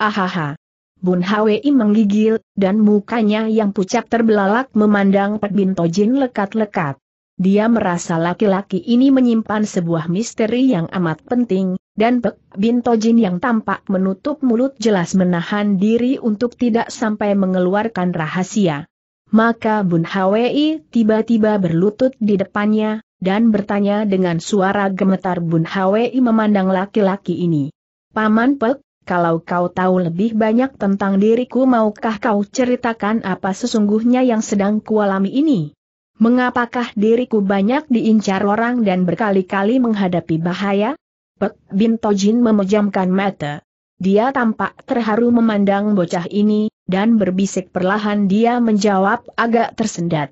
Ahaha. Bun Hwi menggigil, dan mukanya yang pucat terbelalak memandang Pek Bintojin lekat-lekat. Dia merasa laki-laki ini menyimpan sebuah misteri yang amat penting, dan Pek Bintojin yang tampak menutup mulut jelas menahan diri untuk tidak sampai mengeluarkan rahasia. Maka Bun Hwi tiba-tiba berlutut di depannya, dan bertanya dengan suara gemetar Bun Hwi memandang laki-laki ini. Paman Pek, kalau kau tahu lebih banyak tentang diriku maukah kau ceritakan apa sesungguhnya yang sedang kualami ini? Mengapakah diriku banyak diincar orang dan berkali-kali menghadapi bahaya? Pek Bin Tojin memejamkan mata. Dia tampak terharu memandang bocah ini, dan berbisik perlahan dia menjawab agak tersendat.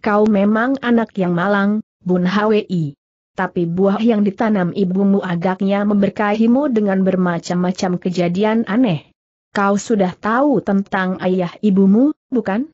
Kau memang anak yang malang, Bun Hwi. Tapi buah yang ditanam ibumu agaknya memberkahimu dengan bermacam-macam kejadian aneh. Kau sudah tahu tentang ayah ibumu, bukan?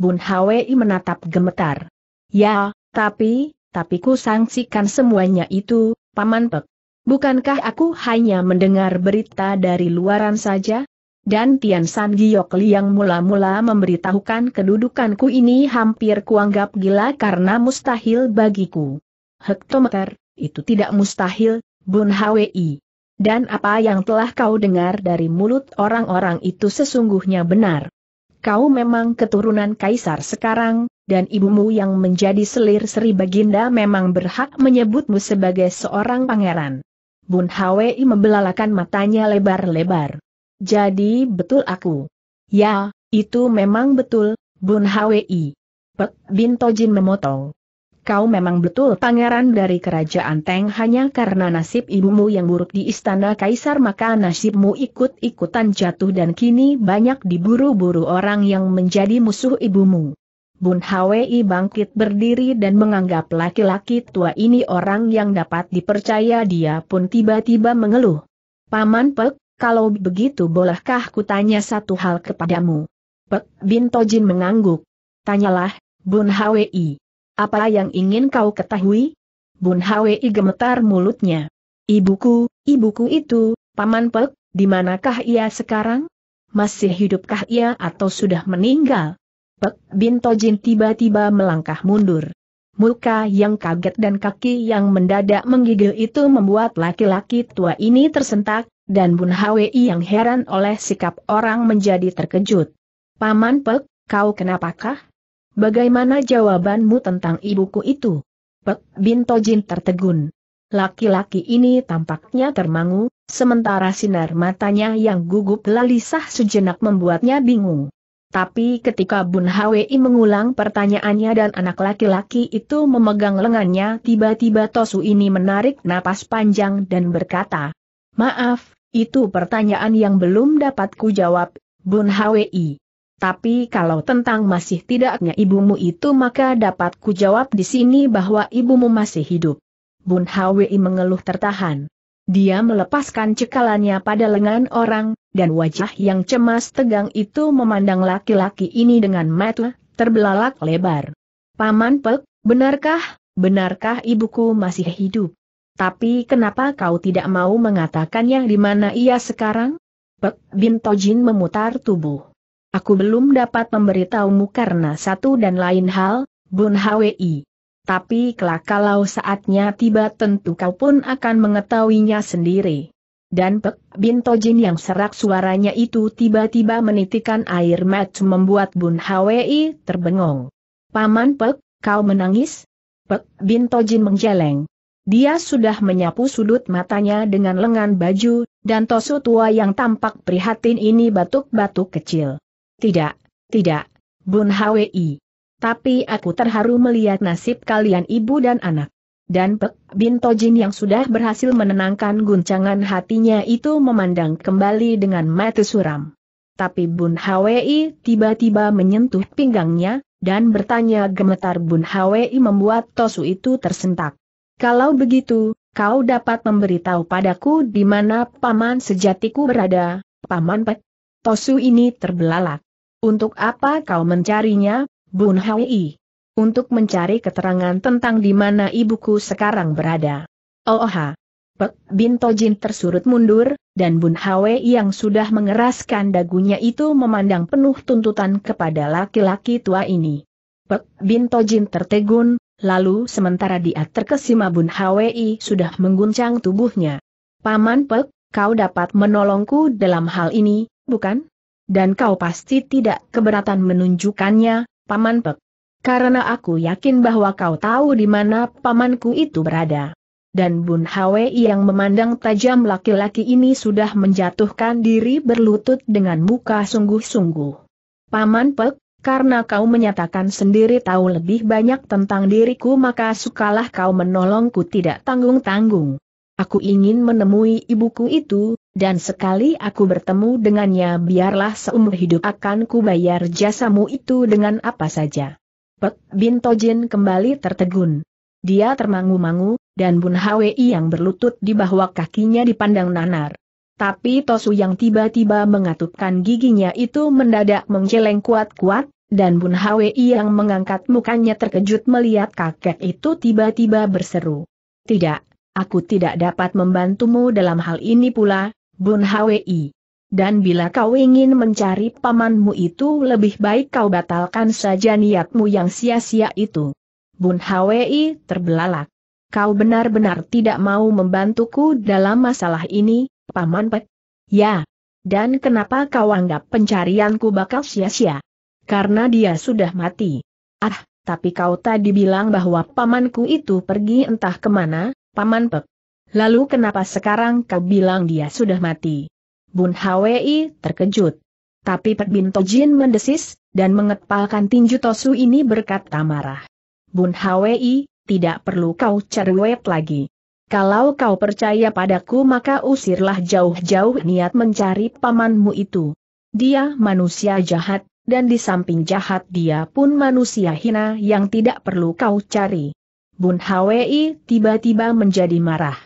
Bun Hwi menatap gemetar. Ya, tapi, tapi ku sangsikan semuanya itu, Paman Pek. Bukankah aku hanya mendengar berita dari luaran saja? dan Tian San Giok yang mula-mula memberitahukan kedudukanku ini hampir kuanggap gila karena mustahil bagiku. Hektometer, itu tidak mustahil, Bun Hwi. Dan apa yang telah kau dengar dari mulut orang-orang itu sesungguhnya benar. Kau memang keturunan kaisar sekarang, dan ibumu yang menjadi selir Sri Baginda memang berhak menyebutmu sebagai seorang pangeran. Bun Hwi membelalakan matanya lebar-lebar. Jadi betul aku. Ya, itu memang betul, Bun Hwi. Pek Bin Tojin memotong. Kau memang betul pangeran dari kerajaan Teng hanya karena nasib ibumu yang buruk di istana kaisar maka nasibmu ikut-ikutan jatuh dan kini banyak diburu-buru orang yang menjadi musuh ibumu. Bun Hwi bangkit berdiri dan menganggap laki-laki tua ini orang yang dapat dipercaya dia pun tiba-tiba mengeluh. Paman Pek, kalau begitu bolehkah kutanya satu hal kepadamu? Pek Bin Tojin mengangguk. Tanyalah, Bun Hwi. Apa yang ingin kau ketahui? Bun Hwi gemetar mulutnya. Ibuku, ibuku itu, Paman Pek, di manakah ia sekarang? Masih hidupkah ia atau sudah meninggal? Pek Bin Tojin tiba-tiba melangkah mundur. Muka yang kaget dan kaki yang mendadak menggigil itu membuat laki-laki tua ini tersentak, dan Bun Hwi yang heran oleh sikap orang menjadi terkejut. Paman Pek, kau kenapakah? Bagaimana jawabanmu tentang ibuku itu? Pek Bin Tojin tertegun. Laki-laki ini tampaknya termangu, sementara sinar matanya yang gugup lalisah sejenak membuatnya bingung. Tapi ketika Bun Hwi mengulang pertanyaannya dan anak laki-laki itu memegang lengannya, tiba-tiba Tosu ini menarik napas panjang dan berkata, Maaf, itu pertanyaan yang belum dapat ku jawab, Bun Hwi. Tapi kalau tentang masih tidaknya ibumu itu maka dapat ku jawab di sini bahwa ibumu masih hidup. Bun Hwi mengeluh tertahan. Dia melepaskan cekalannya pada lengan orang, dan wajah yang cemas tegang itu memandang laki-laki ini dengan mata terbelalak lebar. Paman Pek, benarkah, benarkah ibuku masih hidup? Tapi kenapa kau tidak mau mengatakannya di mana ia sekarang? Pek Bin Tojin memutar tubuh. Aku belum dapat memberitahumu karena satu dan lain hal, Bun Hwi. Tapi kelak kalau saatnya tiba tentu kau pun akan mengetahuinya sendiri. Dan Pek Bin Tojin yang serak suaranya itu tiba-tiba menitikan air mata membuat Bun Hwi terbengong. Paman Pek, kau menangis? Pek Bin Tojin menjeleng. Dia sudah menyapu sudut matanya dengan lengan baju, dan Tosu tua yang tampak prihatin ini batuk-batuk kecil. Tidak, tidak, Bun Hwi. Tapi aku terharu melihat nasib kalian ibu dan anak. Dan Pek Bin Tojin yang sudah berhasil menenangkan guncangan hatinya itu memandang kembali dengan mata suram. Tapi Bun Hwi tiba-tiba menyentuh pinggangnya, dan bertanya gemetar Bun Hwi membuat Tosu itu tersentak. Kalau begitu, kau dapat memberitahu padaku di mana paman sejatiku berada, paman Pek. Tosu ini terbelalak. Untuk apa kau mencarinya, Bun Hai? Untuk mencari keterangan tentang di mana ibuku sekarang berada. Oh, ha. Pek Bin Tojin tersurut mundur, dan Bun Hwe yang sudah mengeraskan dagunya itu memandang penuh tuntutan kepada laki-laki tua ini. Pek Bin Tojin tertegun, lalu sementara dia terkesima Bun Hwi sudah mengguncang tubuhnya. Paman Pek, kau dapat menolongku dalam hal ini, bukan? Dan kau pasti tidak keberatan menunjukkannya, Paman Pek. Karena aku yakin bahwa kau tahu di mana pamanku itu berada. Dan Bun Hwi yang memandang tajam laki-laki ini sudah menjatuhkan diri berlutut dengan muka sungguh-sungguh. Paman Pek, karena kau menyatakan sendiri tahu lebih banyak tentang diriku maka sukalah kau menolongku tidak tanggung-tanggung. Aku ingin menemui ibuku itu, dan sekali aku bertemu dengannya biarlah seumur hidup akan kubayar jasamu itu dengan apa saja. Pek Bin Tojin kembali tertegun. Dia termangu-mangu, dan Bun Hwi yang berlutut di bawah kakinya dipandang nanar. Tapi Tosu yang tiba-tiba mengatupkan giginya itu mendadak menggeleng kuat-kuat, dan Bun Hwi yang mengangkat mukanya terkejut melihat kakek itu tiba-tiba berseru. Tidak, aku tidak dapat membantumu dalam hal ini pula, Bun Hwi. Dan bila kau ingin mencari pamanmu itu lebih baik kau batalkan saja niatmu yang sia-sia itu. Bun Hwi terbelalak. Kau benar-benar tidak mau membantuku dalam masalah ini, Paman Pek? Ya. Dan kenapa kau anggap pencarianku bakal sia-sia? Karena dia sudah mati. Ah, tapi kau tadi bilang bahwa pamanku itu pergi entah kemana, Paman Pek. Lalu kenapa sekarang kau bilang dia sudah mati? Bun Hwi terkejut. Tapi Pek Binto Jin mendesis, dan mengepalkan tinju Tosu ini berkata marah. Bun Hwi, tidak perlu kau cerewet lagi. Kalau kau percaya padaku maka usirlah jauh-jauh niat mencari pamanmu itu. Dia manusia jahat, dan di samping jahat dia pun manusia hina yang tidak perlu kau cari. Bun Hwi tiba-tiba menjadi marah.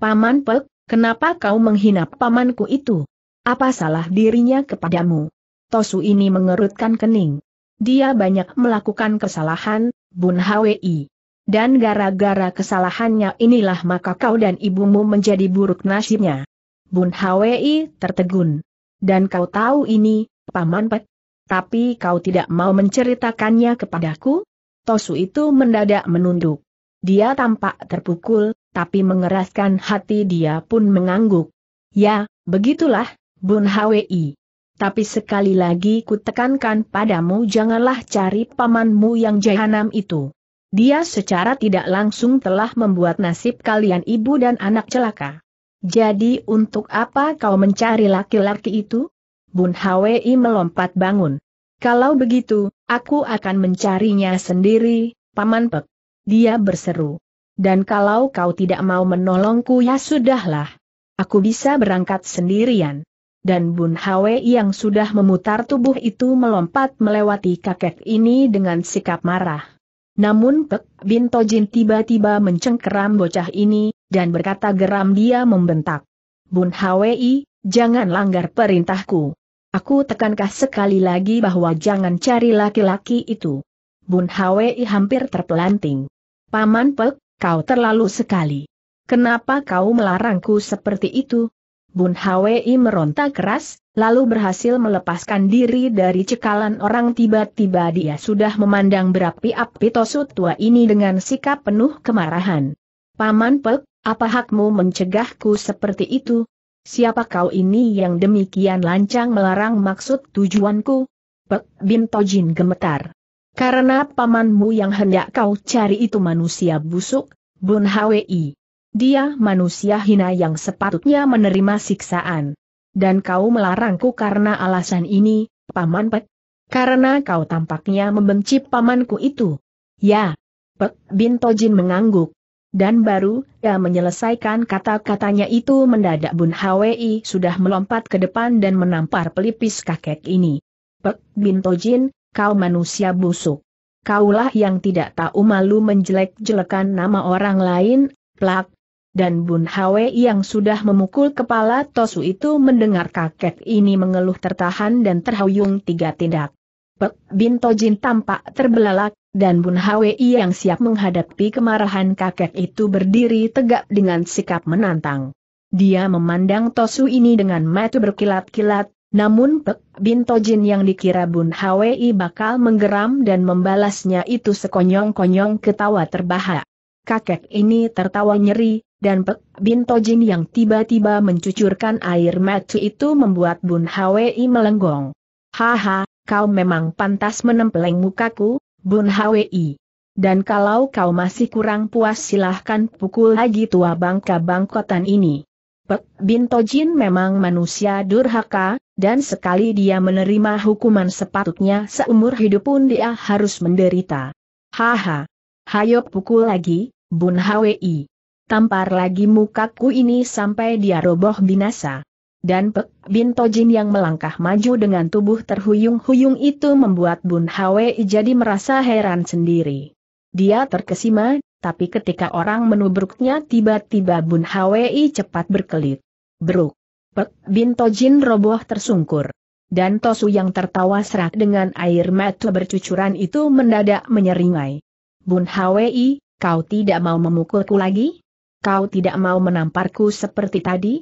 Paman Pek, kenapa kau menghina pamanku itu? Apa salah dirinya kepadamu? Tosu ini mengerutkan kening. Dia banyak melakukan kesalahan, Bun Hwi. Dan gara-gara kesalahannya inilah maka kau dan ibumu menjadi buruk nasibnya. Bun Hwi tertegun. Dan kau tahu ini, Paman pet. Tapi kau tidak mau menceritakannya kepadaku? Tosu itu mendadak menunduk. Dia tampak terpukul, tapi mengeraskan hati dia pun mengangguk. Ya, begitulah, Bun Hwi. Tapi sekali lagi kutekankan padamu janganlah cari pamanmu yang jahanam itu. Dia secara tidak langsung telah membuat nasib kalian ibu dan anak celaka. Jadi untuk apa kau mencari laki-laki itu? Bun Hwi melompat bangun. Kalau begitu, aku akan mencarinya sendiri, Paman Pek. Dia berseru. Dan kalau kau tidak mau menolongku ya sudahlah. Aku bisa berangkat sendirian dan Bun Hwi yang sudah memutar tubuh itu melompat melewati kakek ini dengan sikap marah. Namun Pek Bin Tojin tiba-tiba mencengkeram bocah ini, dan berkata geram dia membentak. Bun Hwi, jangan langgar perintahku. Aku tekankah sekali lagi bahwa jangan cari laki-laki itu. Bun Hwi hampir terpelanting. Paman Pek, kau terlalu sekali. Kenapa kau melarangku seperti itu? Bun Hwi meronta keras, lalu berhasil melepaskan diri dari cekalan orang tiba-tiba dia sudah memandang berapi-api Tosu tua ini dengan sikap penuh kemarahan. Paman Pek, apa hakmu mencegahku seperti itu? Siapa kau ini yang demikian lancang melarang maksud tujuanku? Pek Bin Tojin gemetar. Karena pamanmu yang hendak kau cari itu manusia busuk, Bun Hwi. Dia manusia hina yang sepatutnya menerima siksaan. Dan kau melarangku karena alasan ini, Paman Pek? Karena kau tampaknya membenci pamanku itu. Ya. Pek Bintojin mengangguk. Dan baru, ia menyelesaikan kata-katanya itu mendadak Bun Hwi sudah melompat ke depan dan menampar pelipis kakek ini. Pek Bintojin, kau manusia busuk. Kaulah yang tidak tahu malu menjelek-jelekan nama orang lain, plak, dan Bun Hwe yang sudah memukul kepala Tosu itu mendengar kakek ini mengeluh tertahan dan terhuyung tiga tindak. Pek Bin Tojin tampak terbelalak, dan Bun Hwe yang siap menghadapi kemarahan kakek itu berdiri tegak dengan sikap menantang. Dia memandang Tosu ini dengan mata berkilat-kilat, namun Pek Bin Tojin yang dikira Bun Hwe bakal menggeram dan membalasnya itu sekonyong-konyong ketawa terbahak. Kakek ini tertawa nyeri, dan Pek Bin yang tiba-tiba mencucurkan air mata itu membuat Bun Hwi melenggong. Haha, kau memang pantas menempeleng mukaku, Bun Hwi. Dan kalau kau masih kurang puas silahkan pukul lagi tua bangka bangkotan ini. Pek Bin memang manusia durhaka, dan sekali dia menerima hukuman sepatutnya seumur hidup pun dia harus menderita. Haha. Hayo pukul lagi, Bun Hwi tampar lagi mukaku ini sampai dia roboh binasa. Dan Pek Bin Tojin yang melangkah maju dengan tubuh terhuyung-huyung itu membuat Bun Hwei jadi merasa heran sendiri. Dia terkesima, tapi ketika orang menubruknya tiba-tiba Bun Hwei cepat berkelit. Bruk. Pek Bin Tojin roboh tersungkur. Dan Tosu yang tertawa serak dengan air mata bercucuran itu mendadak menyeringai. Bun Hwei, kau tidak mau memukulku lagi? kau tidak mau menamparku seperti tadi?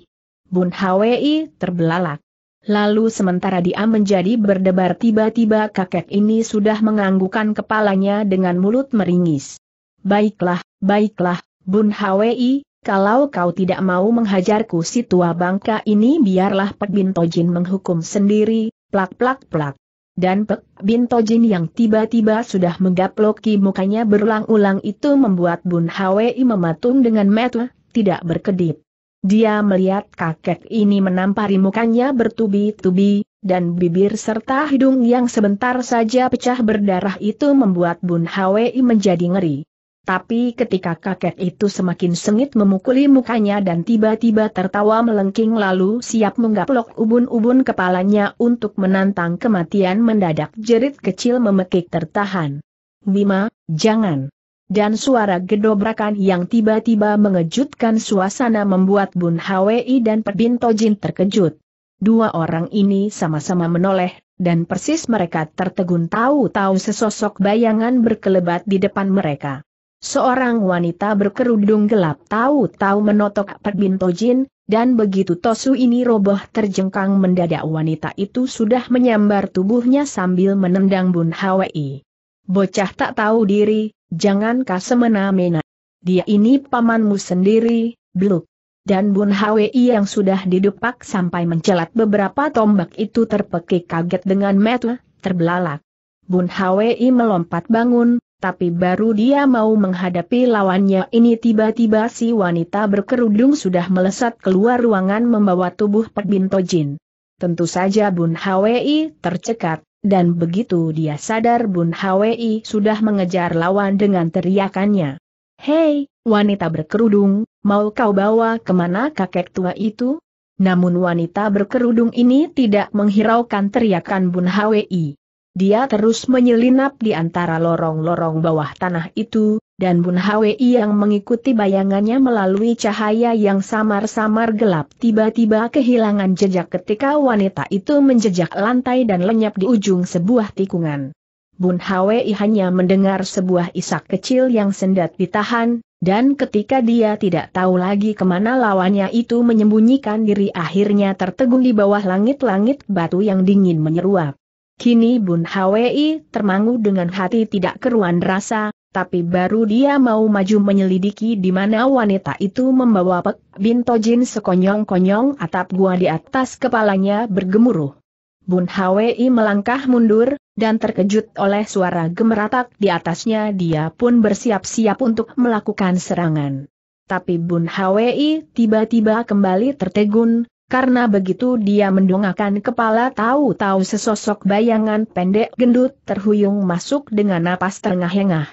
Bun Hwi terbelalak. Lalu sementara dia menjadi berdebar tiba-tiba kakek ini sudah menganggukan kepalanya dengan mulut meringis. Baiklah, baiklah, Bun Hwi, kalau kau tidak mau menghajarku si tua bangka ini biarlah Pek Bintojin menghukum sendiri, plak plak plak. Dan Pek Bin yang tiba-tiba sudah menggaploki mukanya berulang-ulang itu membuat Bun Hwi mematung dengan metu, tidak berkedip. Dia melihat kakek ini menampari mukanya bertubi-tubi, dan bibir serta hidung yang sebentar saja pecah berdarah itu membuat Bun Hwi menjadi ngeri. Tapi ketika kakek itu semakin sengit memukuli mukanya dan tiba-tiba tertawa melengking lalu siap menggaplok ubun-ubun kepalanya untuk menantang kematian mendadak jerit kecil memekik tertahan. Bima, jangan. Dan suara gedobrakan yang tiba-tiba mengejutkan suasana membuat Bun Hwi dan Perbinto Jin terkejut. Dua orang ini sama-sama menoleh dan persis mereka tertegun tahu-tahu sesosok bayangan berkelebat di depan mereka. Seorang wanita berkerudung gelap tahu-tahu menotok Perbinto Jin, dan begitu Tosu ini roboh terjengkang mendadak wanita itu sudah menyambar tubuhnya sambil menendang Bun Hwi. Bocah tak tahu diri, jangan kasemena-mena. Dia ini pamanmu sendiri, Bluk. Dan Bun Hwi yang sudah didupak sampai mencelat beberapa tombak itu terpekik kaget dengan metu, terbelalak. Bun Hwi melompat bangun, tapi baru dia mau menghadapi lawannya ini tiba-tiba si wanita berkerudung sudah melesat keluar ruangan membawa tubuh Pek Binto Jin. Tentu saja Bun Hwi tercekat, dan begitu dia sadar Bun Hwi sudah mengejar lawan dengan teriakannya. Hei, wanita berkerudung, mau kau bawa kemana kakek tua itu? Namun wanita berkerudung ini tidak menghiraukan teriakan Bun Hwi. Dia terus menyelinap di antara lorong-lorong bawah tanah itu, dan Bun Hwi yang mengikuti bayangannya melalui cahaya yang samar-samar gelap tiba-tiba kehilangan jejak ketika wanita itu menjejak lantai dan lenyap di ujung sebuah tikungan. Bun Hwi hanya mendengar sebuah isak kecil yang sendat ditahan, dan ketika dia tidak tahu lagi kemana lawannya itu menyembunyikan diri akhirnya tertegun di bawah langit-langit batu yang dingin menyeruap. Kini Bun Hwi termangu dengan hati tidak keruan rasa, tapi baru dia mau maju menyelidiki di mana wanita itu membawa Pek Bin sekonyong-konyong atap gua di atas kepalanya bergemuruh. Bun Hwi melangkah mundur, dan terkejut oleh suara gemeratak di atasnya dia pun bersiap-siap untuk melakukan serangan. Tapi Bun Hwi tiba-tiba kembali tertegun, karena begitu dia mendongakkan kepala tahu-tahu sesosok bayangan pendek gendut terhuyung masuk dengan napas terengah-engah.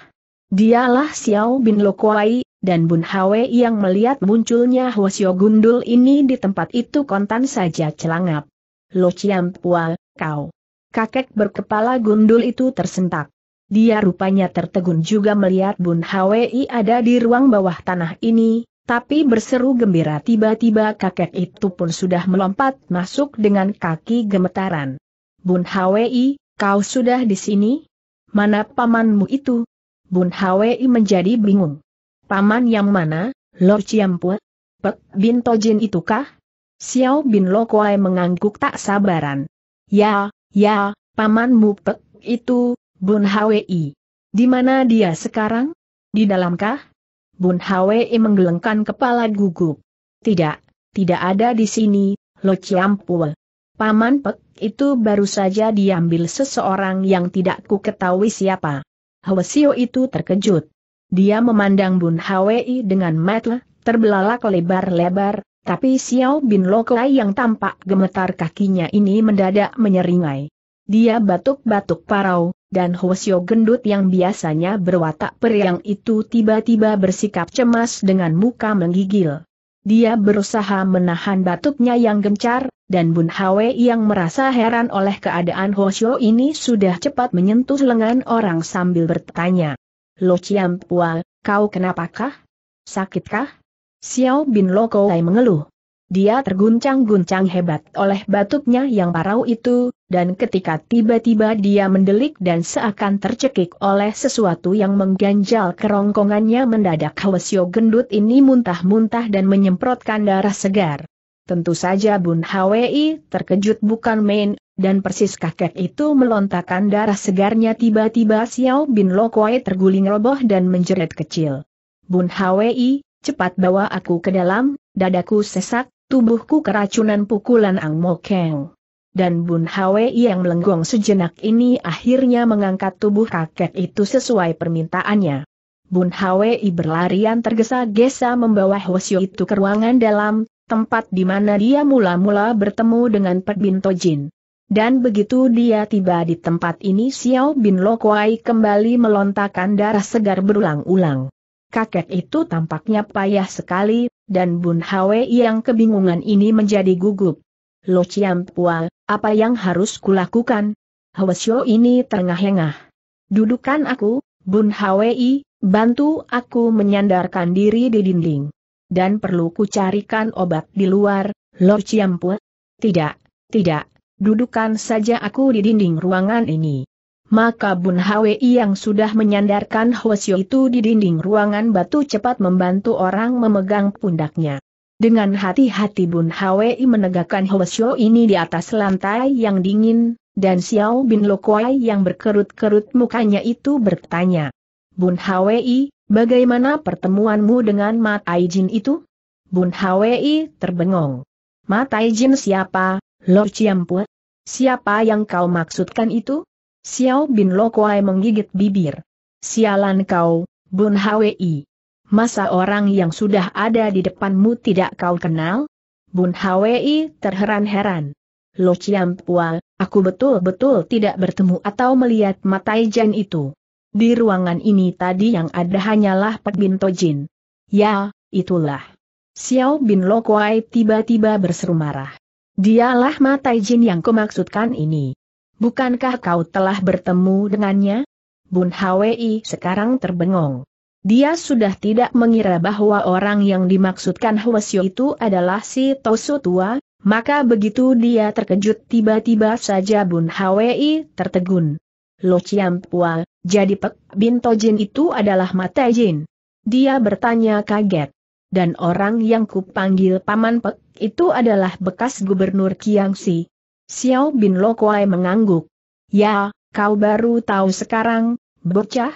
Dialah Xiao Bin Lokuai, dan Bun Hwe yang melihat munculnya Hwasyo Gundul ini di tempat itu kontan saja celangap. Lo Chiam Pual, kau. Kakek berkepala gundul itu tersentak. Dia rupanya tertegun juga melihat Bun Hwe ada di ruang bawah tanah ini, tapi berseru gembira tiba-tiba kakek itu pun sudah melompat masuk dengan kaki gemetaran. Bun Hwi, kau sudah di sini? Mana pamanmu itu? Bun Hwi menjadi bingung. Paman yang mana, Lord Ciampu? Pek Bin Tojin itukah? Xiao Bin Lokuai mengangguk tak sabaran. Ya, ya, pamanmu Pek itu, Bun Hwi. Di mana dia sekarang? Di dalamkah? Bun Hwei menggelengkan kepala gugup. Tidak, tidak ada di sini, Lo Chiampul. Paman Pek itu baru saja diambil seseorang yang tidak ku ketahui siapa. Hwesio itu terkejut. Dia memandang Bun Hwei dengan mata terbelalak lebar-lebar, tapi Xiao Bin Lokai yang tampak gemetar kakinya ini mendadak menyeringai. Dia batuk-batuk parau, dan Hwasyo gendut yang biasanya berwatak periang itu tiba-tiba bersikap cemas dengan muka menggigil. Dia berusaha menahan batuknya yang gencar, dan Bun Hwe yang merasa heran oleh keadaan Hwasyo ini sudah cepat menyentuh lengan orang sambil bertanya. Lo Chiam Pua, kau kenapakah? Sakitkah? Xiao Bin Lokoai mengeluh. Dia terguncang-guncang hebat oleh batuknya yang parau itu, dan ketika tiba-tiba dia mendelik dan seakan tercekik oleh sesuatu yang mengganjal kerongkongannya mendadak Hwasyo gendut ini muntah-muntah dan menyemprotkan darah segar. Tentu saja Bun Hwi terkejut bukan main, dan persis kakek itu melontarkan darah segarnya tiba-tiba Xiao Bin Lokwai terguling roboh dan menjerit kecil. Bun Hwi, cepat bawa aku ke dalam, dadaku sesak, tubuhku keracunan pukulan Ang Mo Keng. Dan Bun Hwe yang melenggong sejenak ini akhirnya mengangkat tubuh kakek itu sesuai permintaannya. Bun Hwe berlarian tergesa-gesa membawa Hwasyo itu ke ruangan dalam, tempat di mana dia mula-mula bertemu dengan Pek Bin Tojin. Dan begitu dia tiba di tempat ini Xiao Bin Lokwai kembali melontarkan darah segar berulang-ulang. Kakek itu tampaknya payah sekali, dan Bun Hwe yang kebingungan ini menjadi gugup. Lo Chiam Pua, apa yang harus kulakukan? Hwasyo ini terengah-engah. Dudukan aku, Bun Hwe bantu aku menyandarkan diri di dinding. Dan perlu kucarikan obat di luar, Lo Chiam Pua? Tidak, tidak, dudukan saja aku di dinding ruangan ini maka Bun Hwi yang sudah menyandarkan Hwasyo itu di dinding ruangan batu cepat membantu orang memegang pundaknya. Dengan hati-hati Bun Hwi menegakkan Hwasyo ini di atas lantai yang dingin, dan Xiao Bin Lokwai yang berkerut-kerut mukanya itu bertanya. Bun Hwi, bagaimana pertemuanmu dengan Mat Aijin itu? Bun Hwi terbengong. Mat Aijin siapa, Lo Ciampu? Siapa yang kau maksudkan itu? Xiao Bin Lokwai menggigit bibir. Sialan kau, Bun Hwi. Masa orang yang sudah ada di depanmu tidak kau kenal? Bun Hwi terheran-heran. Lo Chiam Pual, aku betul-betul tidak bertemu atau melihat matai jan itu. Di ruangan ini tadi yang ada hanyalah Pek Bin Tojin. Ya, itulah. Xiao Bin Lokwai tiba-tiba berseru marah. Dialah matai Jin yang kumaksudkan ini. Bukankah kau telah bertemu dengannya? Bun Hwi sekarang terbengong. Dia sudah tidak mengira bahwa orang yang dimaksudkan Hwasyo itu adalah si Tosu tua, maka begitu dia terkejut tiba-tiba saja Bun Hwi tertegun. Lo Chiam Pua, jadi Pek Bin Tojin itu adalah Mata Jin. Dia bertanya kaget. Dan orang yang kupanggil Paman Pek itu adalah bekas gubernur Kiangsi. Xiao Bin Lokuai mengangguk. Ya, kau baru tahu sekarang, bocah?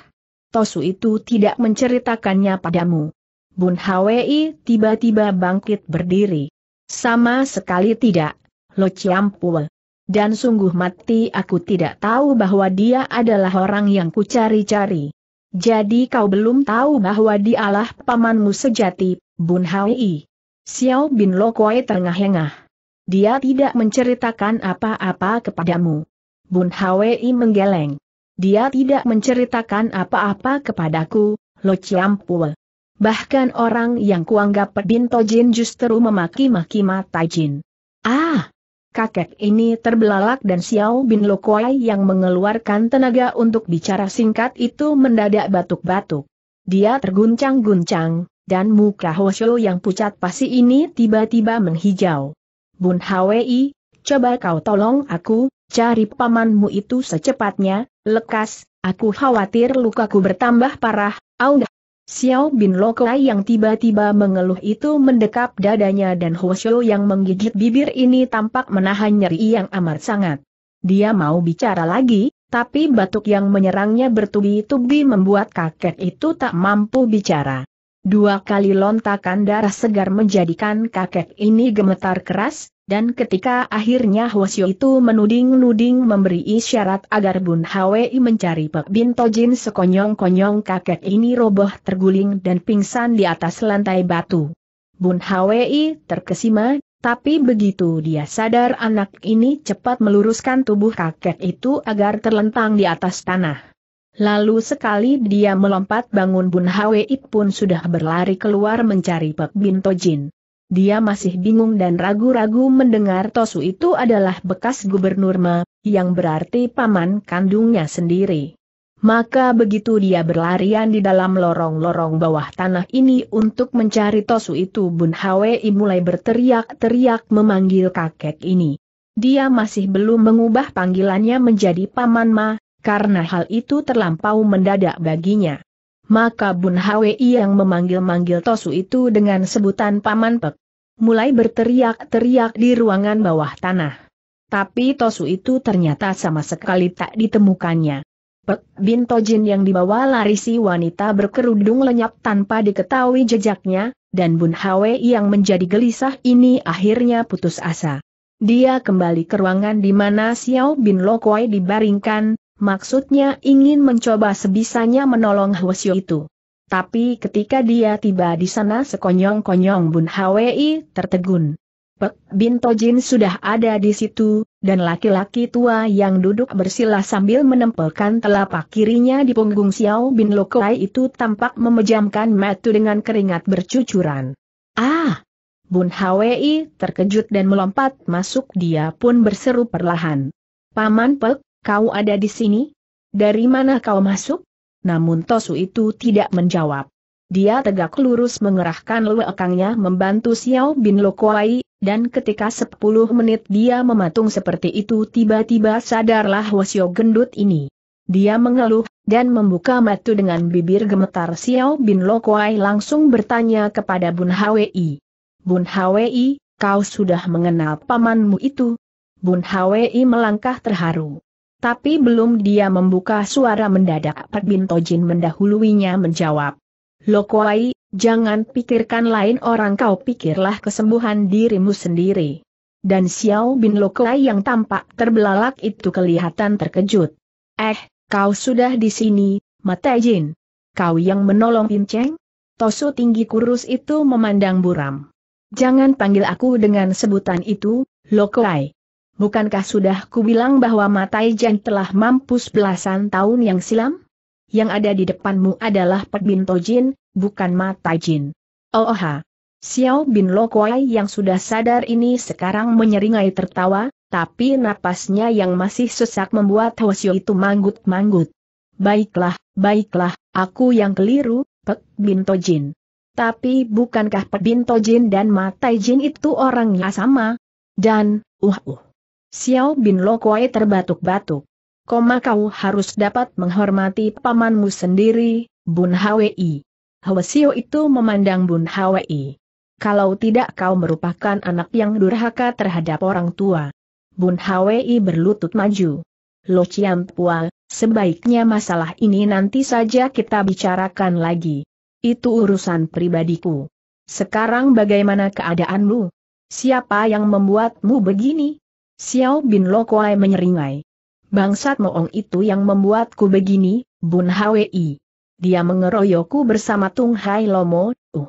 Tosu itu tidak menceritakannya padamu. Bun Hwi tiba-tiba bangkit berdiri. Sama sekali tidak, Lo campur. Dan sungguh mati aku tidak tahu bahwa dia adalah orang yang kucari-cari. Jadi kau belum tahu bahwa dialah pamanmu sejati, Bun Hwi. Xiao Bin Lokuai tengah engah dia tidak menceritakan apa-apa kepadamu. Bun Hwi menggeleng. Dia tidak menceritakan apa-apa kepadaku, Lo Chiampul. Bahkan orang yang kuanggap Bin Tojin justru memaki-maki Mata Jin. Ah! Kakek ini terbelalak dan Xiao Bin Kuai yang mengeluarkan tenaga untuk bicara singkat itu mendadak batuk-batuk. Dia terguncang-guncang, dan muka Hoshio yang pucat pasi ini tiba-tiba menghijau. Bun Hwi, coba kau tolong aku, cari pamanmu itu secepatnya, lekas, aku khawatir lukaku bertambah parah, aung. Xiao Bin Lokai yang tiba-tiba mengeluh itu mendekap dadanya dan Hwasyo yang menggigit bibir ini tampak menahan nyeri yang amat sangat. Dia mau bicara lagi, tapi batuk yang menyerangnya bertubi-tubi membuat kakek itu tak mampu bicara. Dua kali lontakan darah segar menjadikan kakek ini gemetar keras, dan ketika akhirnya Hwasyo itu menuding-nuding memberi isyarat agar Bun Hwi mencari Pek Binto Tojin sekonyong-konyong kakek ini roboh terguling dan pingsan di atas lantai batu. Bun Hwi terkesima, tapi begitu dia sadar anak ini cepat meluruskan tubuh kakek itu agar terlentang di atas tanah. Lalu sekali dia melompat bangun Bun Hwi pun sudah berlari keluar mencari Pek Bin Tojin. Dia masih bingung dan ragu-ragu mendengar Tosu itu adalah bekas gubernur Ma, yang berarti paman kandungnya sendiri. Maka begitu dia berlarian di dalam lorong-lorong bawah tanah ini untuk mencari Tosu itu Bun Hwi mulai berteriak-teriak memanggil kakek ini. Dia masih belum mengubah panggilannya menjadi paman Ma, karena hal itu terlampau mendadak baginya. Maka Bun Hwi yang memanggil-manggil Tosu itu dengan sebutan Paman Pek. Mulai berteriak-teriak di ruangan bawah tanah. Tapi Tosu itu ternyata sama sekali tak ditemukannya. Pek Bin Tojin yang dibawa lari si wanita berkerudung lenyap tanpa diketahui jejaknya, dan Bun Hwi yang menjadi gelisah ini akhirnya putus asa. Dia kembali ke ruangan di mana Xiao Bin Lokoi dibaringkan, Maksudnya ingin mencoba sebisanya menolong Hwasyo itu. Tapi ketika dia tiba di sana sekonyong-konyong Bun Hwi tertegun. Pek Bin Tojin sudah ada di situ, dan laki-laki tua yang duduk bersila sambil menempelkan telapak kirinya di punggung Xiao Bin Lokai itu tampak memejamkan mata dengan keringat bercucuran. Ah! Bun Hwi terkejut dan melompat masuk dia pun berseru perlahan. Paman Pek, Kau ada di sini? Dari mana kau masuk? Namun Tosu itu tidak menjawab. Dia tegak lurus mengerahkan lewekangnya membantu Xiao Bin Lokuai, dan ketika 10 menit dia mematung seperti itu tiba-tiba sadarlah Wasio gendut ini. Dia mengeluh, dan membuka matu dengan bibir gemetar Xiao Bin Lokuai langsung bertanya kepada Bun Hwi. Bun Hwi, kau sudah mengenal pamanmu itu? Bun Hwi melangkah terharu. Tapi belum dia membuka suara mendadak Pak Bintojin mendahuluinya menjawab. Lokoai, jangan pikirkan lain orang kau pikirlah kesembuhan dirimu sendiri. Dan Xiao Bin Lokoai yang tampak terbelalak itu kelihatan terkejut. Eh, kau sudah di sini, Mata Kau yang menolong Cheng? Tosu tinggi kurus itu memandang buram. Jangan panggil aku dengan sebutan itu, Lokoai bukankah sudah kubilang bahwa Matai Jan telah mampus belasan tahun yang silam? Yang ada di depanmu adalah Pek Bin Tojin, bukan Matai Jin. Oh Xiao Bin Lo Kuai yang sudah sadar ini sekarang menyeringai tertawa, tapi napasnya yang masih sesak membuat Hwasyo itu manggut-manggut. Baiklah, baiklah, aku yang keliru, Pek Bin Tojin. Tapi bukankah To Jin dan Matai Jin itu orangnya sama? Dan, uh uh. Xiao Bin Lokwai terbatuk-batuk. Koma kau harus dapat menghormati pamanmu sendiri, Bun Hwi. Hwasio itu memandang Bun Hwi. Kalau tidak kau merupakan anak yang durhaka terhadap orang tua. Bun Hwi berlutut maju. Lo Chiam Pua, sebaiknya masalah ini nanti saja kita bicarakan lagi. Itu urusan pribadiku. Sekarang bagaimana keadaanmu? Siapa yang membuatmu begini? Xiao Bin Lokuai menyeringai. Bangsat Moong itu yang membuatku begini, Bun Hwi. Dia mengeroyokku bersama Tung Hai Lomo, uh.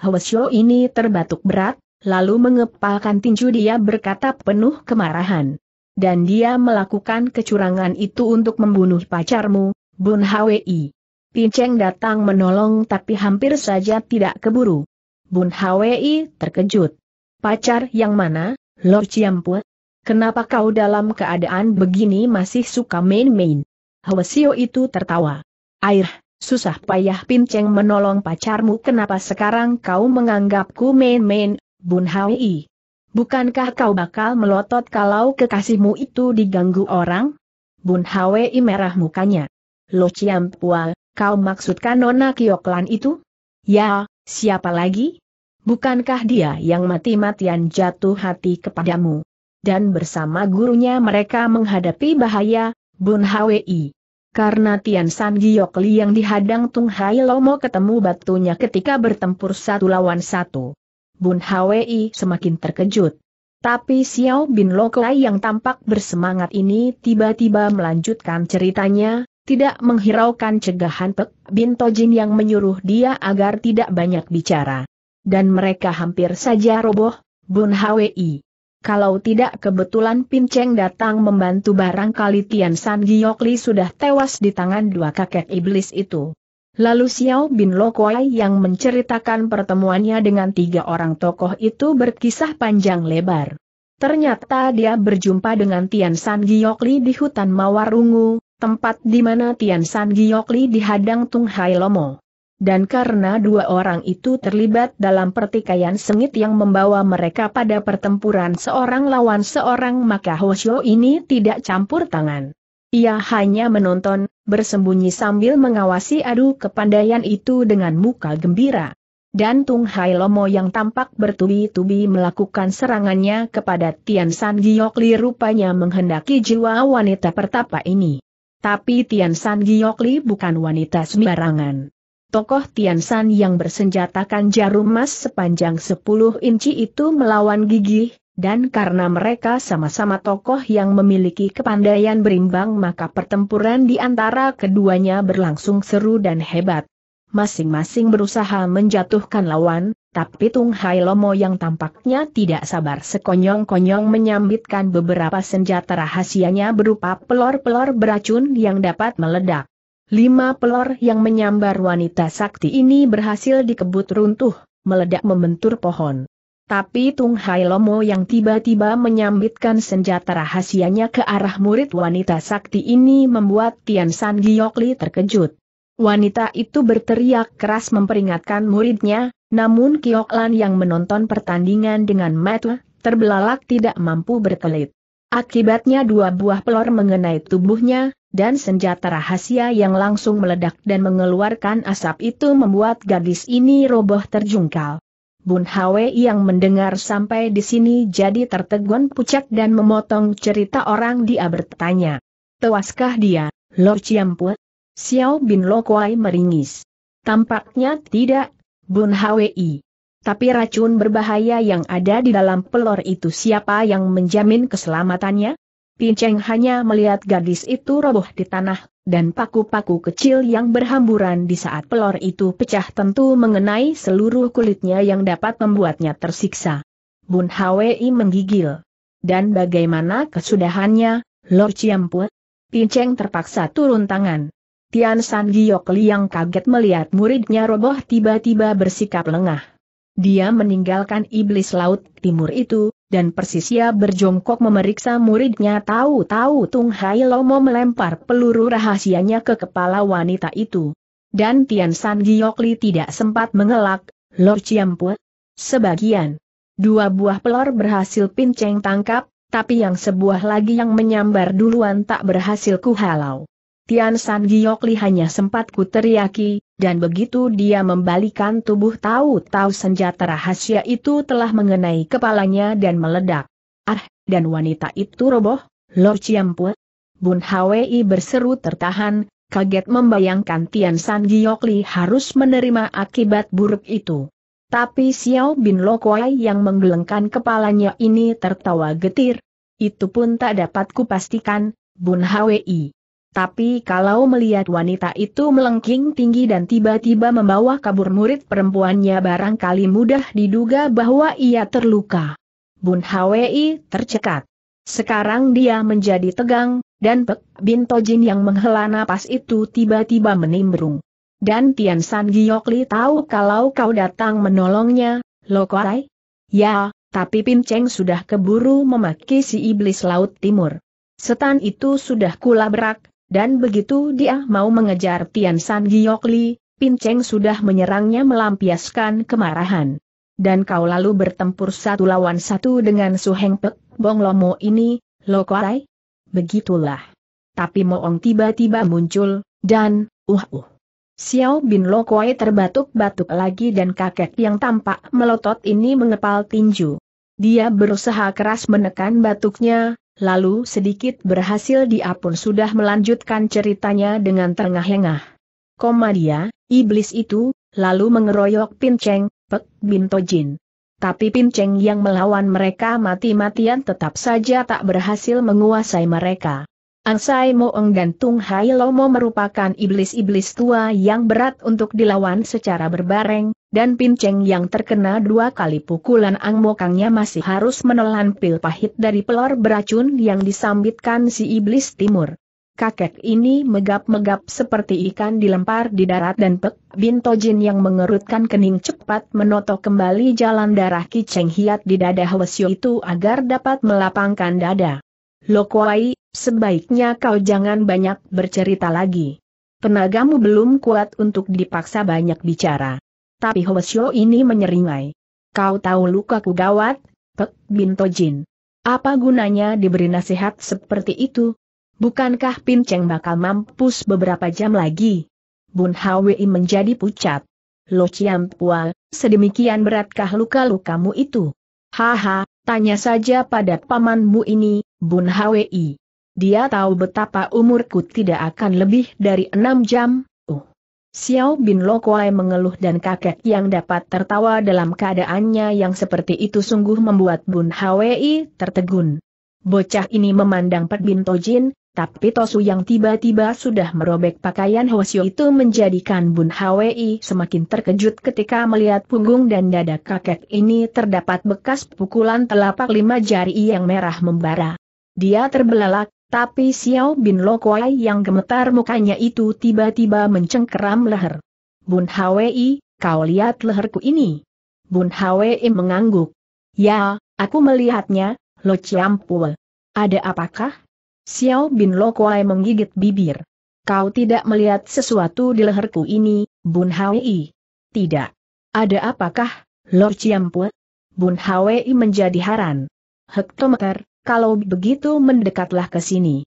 Hwasyo ini terbatuk berat, lalu mengepalkan tinju dia berkata penuh kemarahan. Dan dia melakukan kecurangan itu untuk membunuh pacarmu, Bun Hwi. Pinceng datang menolong tapi hampir saja tidak keburu. Bun Hwi terkejut. Pacar yang mana, Lord Chiampu? Kenapa kau dalam keadaan begini masih suka main-main? Hwasio itu tertawa. Air, susah payah pinceng menolong pacarmu kenapa sekarang kau menganggapku main-main, Bun Hwi? Bukankah kau bakal melotot kalau kekasihmu itu diganggu orang? Bun Hwi merah mukanya. Lo Ciampual, kau maksudkan Nona Kioklan itu? Ya, siapa lagi? Bukankah dia yang mati-matian jatuh hati kepadamu? dan bersama gurunya mereka menghadapi bahaya, Bun Hwi. Karena Tian San Giok yang dihadang Tung Hai Lomo ketemu batunya ketika bertempur satu lawan satu. Bun Hwi semakin terkejut. Tapi Xiao Bin Lokai yang tampak bersemangat ini tiba-tiba melanjutkan ceritanya, tidak menghiraukan cegahan Pek Bin Tojin yang menyuruh dia agar tidak banyak bicara. Dan mereka hampir saja roboh, Bun Hwi kalau tidak kebetulan Pinceng datang membantu barangkali Tian San sudah tewas di tangan dua kakek iblis itu. Lalu Xiao Bin Kuai yang menceritakan pertemuannya dengan tiga orang tokoh itu berkisah panjang lebar. Ternyata dia berjumpa dengan Tian San di hutan Mawarungu, tempat di mana Tian San dihadang Tung Hai Lomo. Dan karena dua orang itu terlibat dalam pertikaian sengit yang membawa mereka pada pertempuran seorang lawan seorang maka Hoshio ini tidak campur tangan. Ia hanya menonton, bersembunyi sambil mengawasi adu kepandaian itu dengan muka gembira. Dan Tung Hai Lomo yang tampak bertubi-tubi melakukan serangannya kepada Tian San Giok rupanya menghendaki jiwa wanita pertapa ini. Tapi Tian San Giok bukan wanita sembarangan. Tokoh Tian Tiansan yang bersenjatakan jarum emas sepanjang 10 inci itu melawan gigih, dan karena mereka sama-sama tokoh yang memiliki kepandaian berimbang maka pertempuran di antara keduanya berlangsung seru dan hebat. Masing-masing berusaha menjatuhkan lawan, tapi Tung Hai Lomo yang tampaknya tidak sabar sekonyong-konyong menyambitkan beberapa senjata rahasianya berupa pelor-pelor beracun yang dapat meledak. Lima pelor yang menyambar wanita sakti ini berhasil dikebut runtuh, meledak membentur pohon. Tapi Tung Hai Lomo yang tiba-tiba menyambitkan senjata rahasianya ke arah murid wanita sakti ini membuat Tian San Giokli terkejut. Wanita itu berteriak keras memperingatkan muridnya, namun Kioklan yang menonton pertandingan dengan mata, terbelalak tidak mampu berkelit. Akibatnya dua buah pelor mengenai tubuhnya, dan senjata rahasia yang langsung meledak dan mengeluarkan asap itu membuat gadis ini roboh terjungkal. Bun Hwe yang mendengar sampai di sini jadi tertegun pucat dan memotong cerita orang dia bertanya. Tewaskah dia, Lo Chiampue? Xiao Bin Lo Kuai meringis. Tampaknya tidak, Bun Hwi. Tapi racun berbahaya yang ada di dalam pelor itu siapa yang menjamin keselamatannya? Pinceng hanya melihat gadis itu roboh di tanah, dan paku-paku kecil yang berhamburan di saat pelor itu pecah tentu mengenai seluruh kulitnya yang dapat membuatnya tersiksa. Bun Hwi menggigil. Dan bagaimana kesudahannya, Lord Ciampu? Pinceng terpaksa turun tangan. Tian San Giok Liang kaget melihat muridnya roboh tiba-tiba bersikap lengah. Dia meninggalkan iblis laut timur itu, dan persisia berjongkok memeriksa muridnya tahu-tahu Tung Hai Lomo melempar peluru rahasianya ke kepala wanita itu. Dan Tian San Giokli tidak sempat mengelak, Lo Chiampu. Sebagian. Dua buah pelor berhasil pinceng tangkap, tapi yang sebuah lagi yang menyambar duluan tak berhasil kuhalau. Tian San Giokli hanya sempat kuteriaki, dan begitu dia membalikan tubuh tahu-tahu senjata rahasia itu telah mengenai kepalanya dan meledak. Ah, dan wanita itu roboh, Lord Chiampue. Bun Hwi berseru tertahan, kaget membayangkan Tian San Giokli harus menerima akibat buruk itu. Tapi Xiao Bin Lokwai yang menggelengkan kepalanya ini tertawa getir. Itu pun tak dapat kupastikan, Bun Hwi. Tapi kalau melihat wanita itu melengking tinggi dan tiba-tiba membawa kabur murid perempuannya barangkali mudah diduga bahwa ia terluka. Bun Hwi tercekat. Sekarang dia menjadi tegang, dan Pek Bin Tojin yang menghela napas itu tiba-tiba menimbrung. Dan Tian San Giokli tahu kalau kau datang menolongnya, korai? Ya, tapi Pin Cheng sudah keburu memaki si iblis laut timur. Setan itu sudah kulabrak, dan begitu dia mau mengejar Tian San Giok Li, Pin Cheng sudah menyerangnya melampiaskan kemarahan. Dan kau lalu bertempur satu lawan satu dengan Su Heng Pek, Bong Lomo ini, Lo Kuai? Begitulah. Tapi Moong tiba-tiba muncul, dan, uh-uh. Xiao Bin Lo Kuai terbatuk-batuk lagi dan kakek yang tampak melotot ini mengepal tinju. Dia berusaha keras menekan batuknya, lalu sedikit berhasil dia pun sudah melanjutkan ceritanya dengan tengah engah Koma dia, iblis itu, lalu mengeroyok Pinceng, Pek Bin Jin. Tapi Pinceng yang melawan mereka mati-matian tetap saja tak berhasil menguasai mereka. Angsai Moeng dan Tung Hai Lomo merupakan iblis-iblis tua yang berat untuk dilawan secara berbareng, dan Pinceng yang terkena dua kali pukulan Ang masih harus menelan pil pahit dari pelor beracun yang disambitkan si iblis timur. Kakek ini megap-megap seperti ikan dilempar di darat dan Pek Bintojin yang mengerutkan kening cepat menotok kembali jalan darah Ki Cheng Hiat di dada Hwasyo itu agar dapat melapangkan dada. Lokwai, sebaiknya kau jangan banyak bercerita lagi. Tenagamu belum kuat untuk dipaksa banyak bicara tapi Hoesio ini menyeringai. Kau tahu luka ku gawat, Pek Binto Jin. Apa gunanya diberi nasihat seperti itu? Bukankah Pinceng bakal mampus beberapa jam lagi? Bun Hwi menjadi pucat. Lo Ciam Pua, sedemikian beratkah luka-lukamu itu? Haha, tanya saja pada pamanmu ini, Bun Hwi. Dia tahu betapa umurku tidak akan lebih dari enam jam, Xiao Bin Kuai mengeluh dan kakek yang dapat tertawa dalam keadaannya yang seperti itu sungguh membuat Bun Hwi tertegun. Bocah ini memandang Pek Bin Tojin, tapi Tosu yang tiba-tiba sudah merobek pakaian Hwasyo itu menjadikan Bun Hwi semakin terkejut ketika melihat punggung dan dada kakek ini terdapat bekas pukulan telapak lima jari yang merah membara. Dia terbelalak, tapi Xiao Bin Lokwai yang gemetar mukanya itu tiba-tiba mencengkeram leher. Bun Hwi, kau lihat leherku ini. Bun Hwi mengangguk. Ya, aku melihatnya, Lo Chiampue. Ada apakah? Xiao Bin Lokwai menggigit bibir. Kau tidak melihat sesuatu di leherku ini, Bun Hwi. Tidak. Ada apakah, Lo Chiampue? Bun Hwi menjadi haran. Hektometer, kalau begitu mendekatlah ke sini.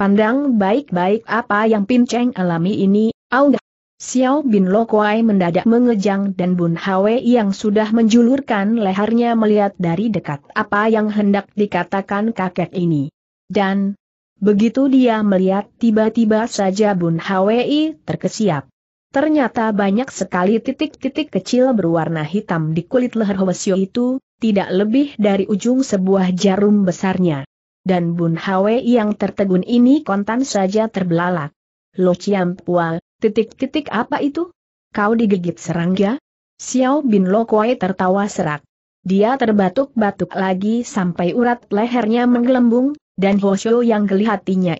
Pandang baik-baik apa yang Pin Cheng alami ini, aunggah. Xiao Bin Lokwai mendadak mengejang dan Bun Hwe yang sudah menjulurkan lehernya melihat dari dekat apa yang hendak dikatakan kakek ini. Dan, begitu dia melihat tiba-tiba saja Bun Hwe terkesiap. Ternyata banyak sekali titik-titik kecil berwarna hitam di kulit leher Hwasyo itu, tidak lebih dari ujung sebuah jarum besarnya. Dan Bun Hwe yang tertegun ini kontan saja terbelalak. Lo Chiam Pual, titik-titik apa itu? Kau digigit serangga? Ya? Xiao Bin Lo Kuei tertawa serak. Dia terbatuk-batuk lagi sampai urat lehernya menggelembung, dan Hosho yang geli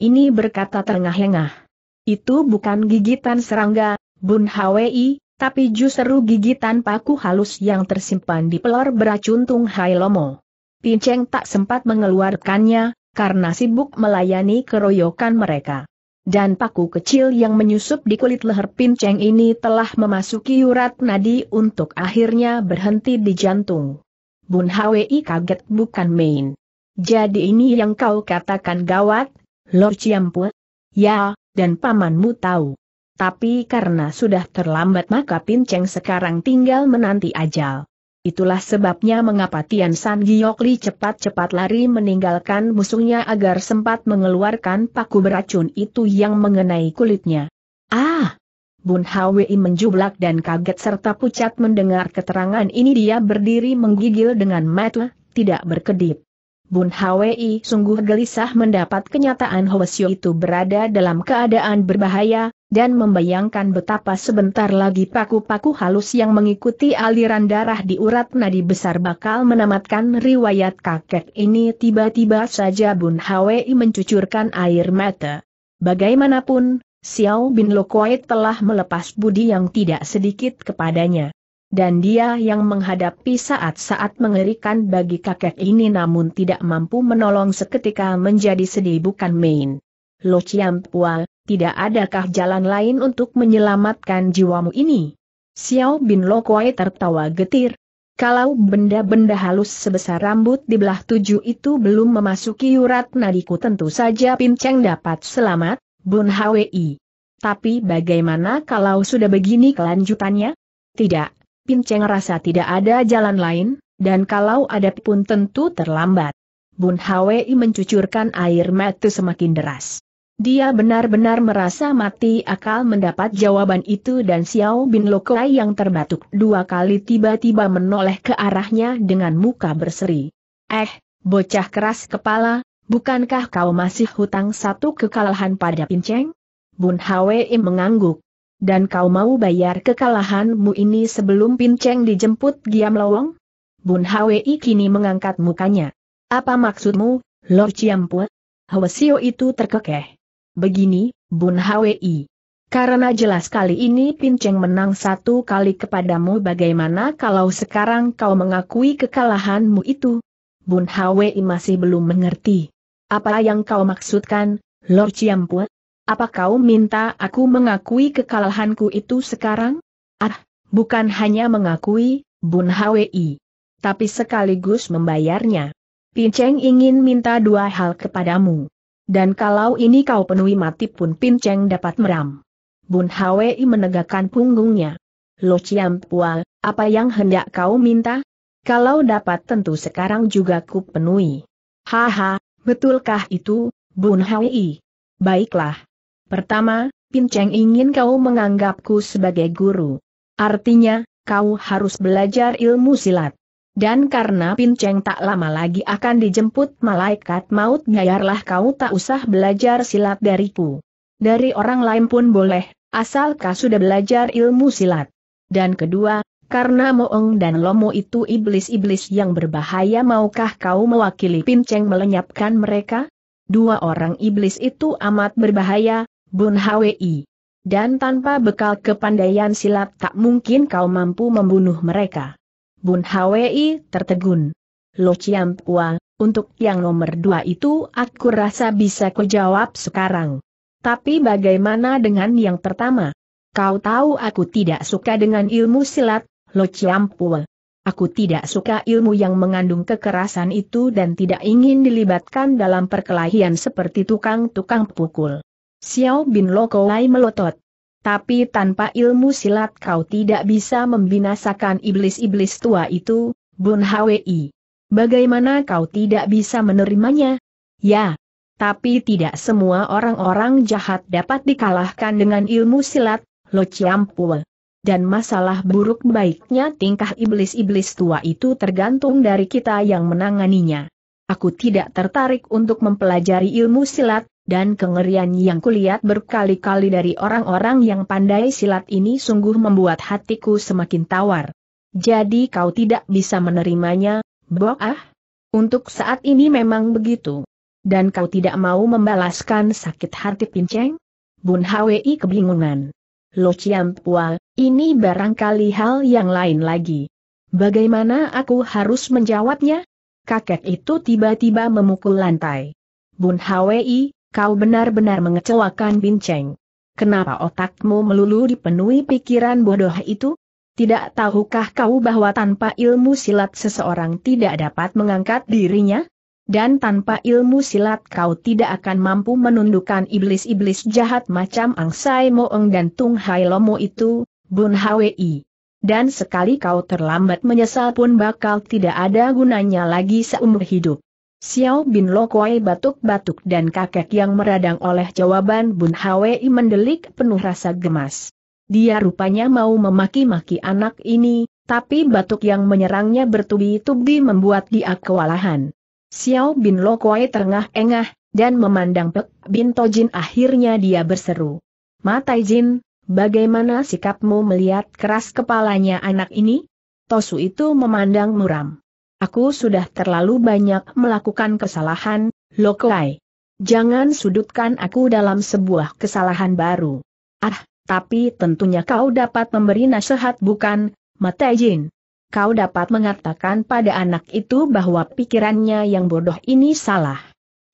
ini berkata terengah-engah. Itu bukan gigitan serangga, Bun Hwei? tapi justru gigitan paku halus yang tersimpan di pelor beracun Tung Hai Lomo. Pinceng tak sempat mengeluarkannya, karena sibuk melayani keroyokan mereka. Dan paku kecil yang menyusup di kulit leher pinceng ini telah memasuki urat nadi untuk akhirnya berhenti di jantung. Bun Hwi kaget bukan main. Jadi ini yang kau katakan gawat, Lord Ciampu? Ya, dan pamanmu tahu. Tapi karena sudah terlambat maka Pinceng sekarang tinggal menanti ajal. Itulah sebabnya mengapa Tian San Giokli cepat-cepat lari meninggalkan musuhnya agar sempat mengeluarkan paku beracun itu yang mengenai kulitnya. Ah! Bun Hwi menjublak dan kaget serta pucat mendengar keterangan ini dia berdiri menggigil dengan mata, tidak berkedip. Bun Hwi sungguh gelisah mendapat kenyataan Hwasyo itu berada dalam keadaan berbahaya, dan membayangkan betapa sebentar lagi paku-paku halus yang mengikuti aliran darah di urat nadi besar bakal menamatkan riwayat kakek ini tiba-tiba saja Bun Hwi mencucurkan air mata. Bagaimanapun, Xiao Bin Lokoit telah melepas budi yang tidak sedikit kepadanya. Dan dia yang menghadapi saat-saat mengerikan bagi kakek ini namun tidak mampu menolong seketika menjadi sedih bukan main. Lo Chiam Pua, tidak adakah jalan lain untuk menyelamatkan jiwamu ini? Xiao Bin Kuai tertawa getir. Kalau benda-benda halus sebesar rambut di belah tujuh itu belum memasuki urat nadiku tentu saja Pinceng dapat selamat, Bun Hwi. Tapi bagaimana kalau sudah begini kelanjutannya? Tidak, Pinceng rasa tidak ada jalan lain, dan kalau ada pun tentu terlambat. Bun Hwi mencucurkan air mata semakin deras. Dia benar-benar merasa mati akal mendapat jawaban itu dan Xiao Bin Lokai yang terbatuk dua kali tiba-tiba menoleh ke arahnya dengan muka berseri. Eh, bocah keras kepala, bukankah kau masih hutang satu kekalahan pada Pinceng? Bun Hwei mengangguk. Dan kau mau bayar kekalahanmu ini sebelum Pinceng dijemput Giam Lowong? Bun Hwei kini mengangkat mukanya. Apa maksudmu, Lord Ciampue? Sio itu terkekeh begini, Bun Hwi. Karena jelas kali ini Pinceng menang satu kali kepadamu bagaimana kalau sekarang kau mengakui kekalahanmu itu? Bun Hwi masih belum mengerti. Apa yang kau maksudkan, Lord Chiampua? Apa kau minta aku mengakui kekalahanku itu sekarang? Ah, bukan hanya mengakui, Bun Hwi. Tapi sekaligus membayarnya. Pinceng ingin minta dua hal kepadamu. Dan kalau ini kau penuhi mati pun Pin dapat meram. Bun Hwi menegakkan punggungnya. Lo Chiam Pua, apa yang hendak kau minta? Kalau dapat tentu sekarang juga ku penuhi. Haha, betulkah itu, Bun Hwi? Baiklah. Pertama, Pinceng ingin kau menganggapku sebagai guru. Artinya, kau harus belajar ilmu silat. Dan karena Pinceng tak lama lagi akan dijemput malaikat maut nyayarlah kau tak usah belajar silat dariku. Dari orang lain pun boleh, asal kau sudah belajar ilmu silat. Dan kedua, karena Moong dan Lomo itu iblis-iblis yang berbahaya maukah kau mewakili Pinceng melenyapkan mereka? Dua orang iblis itu amat berbahaya, Bun Hwi. Dan tanpa bekal kepandaian silat tak mungkin kau mampu membunuh mereka. Bun Hwi tertegun. Lo Chiam Pua, untuk yang nomor dua itu aku rasa bisa ku jawab sekarang. Tapi bagaimana dengan yang pertama? Kau tahu aku tidak suka dengan ilmu silat, Lo Chiam Pua. Aku tidak suka ilmu yang mengandung kekerasan itu dan tidak ingin dilibatkan dalam perkelahian seperti tukang-tukang pukul. Xiao Bin Lokoai melotot tapi tanpa ilmu silat kau tidak bisa membinasakan iblis-iblis tua itu, Bun Hwi. Bagaimana kau tidak bisa menerimanya? Ya, tapi tidak semua orang-orang jahat dapat dikalahkan dengan ilmu silat, Lo Ciampul. Dan masalah buruk baiknya tingkah iblis-iblis tua itu tergantung dari kita yang menanganinya. Aku tidak tertarik untuk mempelajari ilmu silat, dan kengerian yang kulihat berkali-kali dari orang-orang yang pandai silat ini sungguh membuat hatiku semakin tawar. Jadi kau tidak bisa menerimanya, Boah? Untuk saat ini memang begitu. Dan kau tidak mau membalaskan sakit hati pinceng? Bun Hwi kebingungan. Lo Chiam ini barangkali hal yang lain lagi. Bagaimana aku harus menjawabnya? Kakek itu tiba-tiba memukul lantai. Bun Hwi, kau benar-benar mengecewakan Bin Cheng. Kenapa otakmu melulu dipenuhi pikiran bodoh itu? Tidak tahukah kau bahwa tanpa ilmu silat seseorang tidak dapat mengangkat dirinya? Dan tanpa ilmu silat kau tidak akan mampu menundukkan iblis-iblis jahat macam Ang Angsai Moeng dan Tung Hai Lomo itu, Bun Hwi. Dan sekali kau terlambat menyesal pun bakal tidak ada gunanya lagi seumur hidup. Xiao Bin Lokoi batuk-batuk dan kakek yang meradang oleh jawaban Bun Hwi mendelik penuh rasa gemas. Dia rupanya mau memaki-maki anak ini, tapi batuk yang menyerangnya bertubi-tubi membuat dia kewalahan. Xiao Bin Lokoi terengah-engah, dan memandang Pek Bin Tojin akhirnya dia berseru. Matai Jin, bagaimana sikapmu melihat keras kepalanya anak ini? Tosu itu memandang muram. Aku sudah terlalu banyak melakukan kesalahan, Lokoai. Jangan sudutkan aku dalam sebuah kesalahan baru. Ah, tapi tentunya kau dapat memberi nasihat bukan, Mata Jin. Kau dapat mengatakan pada anak itu bahwa pikirannya yang bodoh ini salah.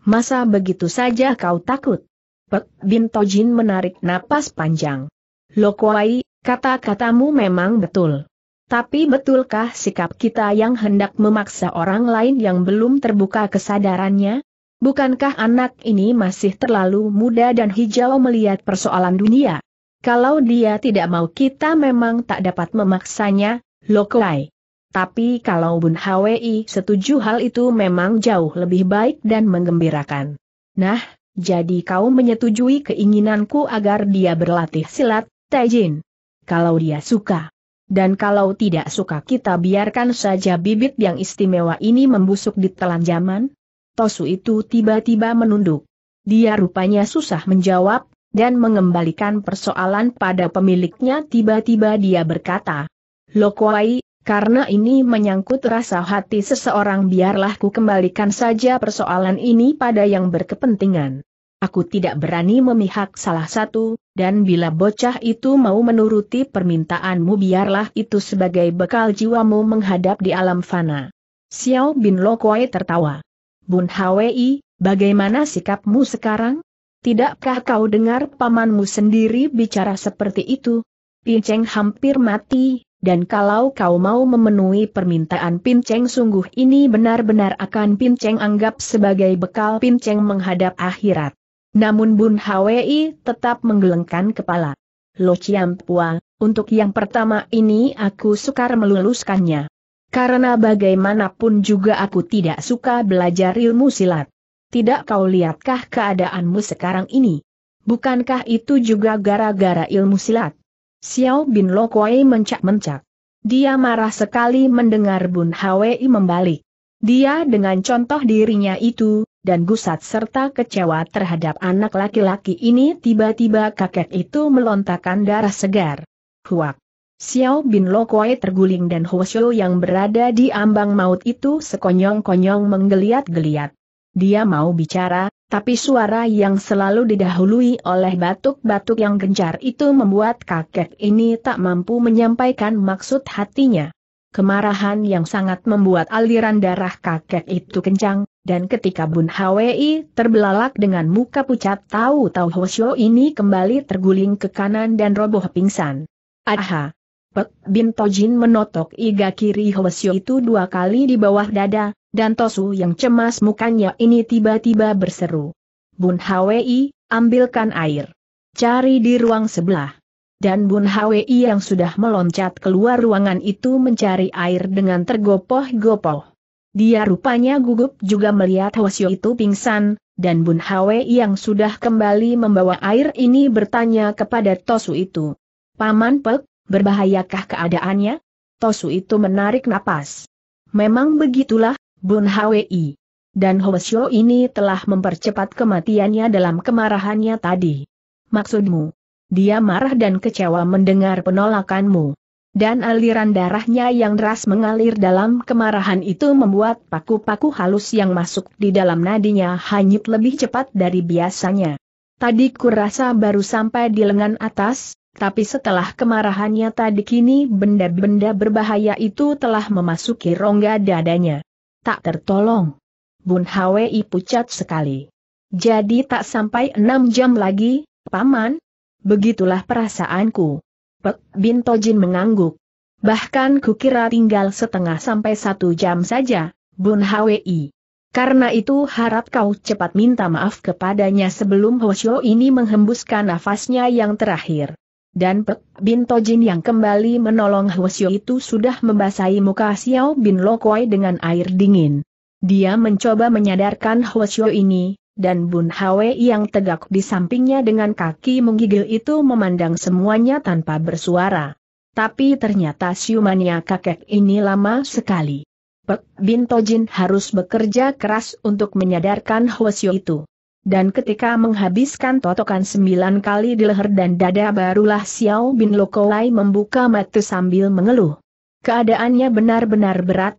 Masa begitu saja kau takut? Pek Bin Jin menarik napas panjang. Lokoai, kata-katamu memang betul. Tapi betulkah sikap kita yang hendak memaksa orang lain yang belum terbuka kesadarannya? Bukankah anak ini masih terlalu muda dan hijau melihat persoalan dunia? Kalau dia tidak mau kita memang tak dapat memaksanya, Lokai. Tapi kalau Bun Hwi setuju hal itu memang jauh lebih baik dan menggembirakan. Nah, jadi kau menyetujui keinginanku agar dia berlatih silat, Tejin? Kalau dia suka. Dan kalau tidak suka kita biarkan saja bibit yang istimewa ini membusuk di telan zaman? Tosu itu tiba-tiba menunduk. Dia rupanya susah menjawab, dan mengembalikan persoalan pada pemiliknya tiba-tiba dia berkata. Lokwai, karena ini menyangkut rasa hati seseorang biarlah ku kembalikan saja persoalan ini pada yang berkepentingan. Aku tidak berani memihak salah satu, dan bila bocah itu mau menuruti permintaanmu biarlah itu sebagai bekal jiwamu menghadap di alam fana. Xiao Bin Kuei tertawa. Bun Hwi, bagaimana sikapmu sekarang? Tidakkah kau dengar pamanmu sendiri bicara seperti itu? Pinceng hampir mati, dan kalau kau mau memenuhi permintaan Pinceng sungguh ini benar-benar akan Pinceng anggap sebagai bekal Pinceng menghadap akhirat. Namun Bun Hwi tetap menggelengkan kepala. Lo Ciampua, untuk yang pertama ini aku sukar meluluskannya. Karena bagaimanapun juga aku tidak suka belajar ilmu silat. Tidak kau lihatkah keadaanmu sekarang ini? Bukankah itu juga gara-gara ilmu silat? Xiao Bin Lo Kuei mencak-mencak. Dia marah sekali mendengar Bun Hwi membalik. Dia dengan contoh dirinya itu, dan gusat serta kecewa terhadap anak laki-laki ini tiba-tiba kakek itu melontarkan darah segar. Huak! Xiao Bin Lokoi terguling dan Hwasyo yang berada di ambang maut itu sekonyong-konyong menggeliat-geliat. Dia mau bicara, tapi suara yang selalu didahului oleh batuk-batuk yang gencar itu membuat kakek ini tak mampu menyampaikan maksud hatinya. Kemarahan yang sangat membuat aliran darah kakek itu kencang, dan ketika Bun Hwi terbelalak dengan muka pucat tahu-tahu Hoshio ini kembali terguling ke kanan dan roboh pingsan. Aha! Pek Bin Tojin menotok iga kiri Hoshio itu dua kali di bawah dada, dan Tosu yang cemas mukanya ini tiba-tiba berseru. Bun Hwi, ambilkan air. Cari di ruang sebelah dan Bun Hwi yang sudah meloncat keluar ruangan itu mencari air dengan tergopoh-gopoh. Dia rupanya gugup juga melihat Hwasyo itu pingsan, dan Bun Hwi yang sudah kembali membawa air ini bertanya kepada Tosu itu. Paman Pek, berbahayakah keadaannya? Tosu itu menarik napas. Memang begitulah, Bun Hwi. Dan Hwasyo ini telah mempercepat kematiannya dalam kemarahannya tadi. Maksudmu, dia marah dan kecewa mendengar penolakanmu. Dan aliran darahnya yang deras mengalir dalam kemarahan itu membuat paku-paku halus yang masuk di dalam nadinya hanyut lebih cepat dari biasanya. Tadi kurasa baru sampai di lengan atas, tapi setelah kemarahannya tadi kini benda-benda berbahaya itu telah memasuki rongga dadanya. Tak tertolong. Bun Hwi pucat sekali. Jadi tak sampai enam jam lagi, Paman, Begitulah perasaanku. Pek Bin Tojin mengangguk. Bahkan kukira tinggal setengah sampai satu jam saja, Bun Hwi. Karena itu harap kau cepat minta maaf kepadanya sebelum Hoshio ini menghembuskan nafasnya yang terakhir. Dan Pek Bin Tojin yang kembali menolong Hoshio itu sudah membasahi muka Xiao Bin Lokoi dengan air dingin. Dia mencoba menyadarkan Hoshio ini, dan Bun Hwe yang tegak di sampingnya dengan kaki menggigil itu memandang semuanya tanpa bersuara. Tapi ternyata siumannya kakek ini lama sekali. Pek Bin Tojin harus bekerja keras untuk menyadarkan Hwasyo itu. Dan ketika menghabiskan totokan sembilan kali di leher dan dada barulah Xiao Bin Lokolai membuka mata sambil mengeluh. Keadaannya benar-benar berat,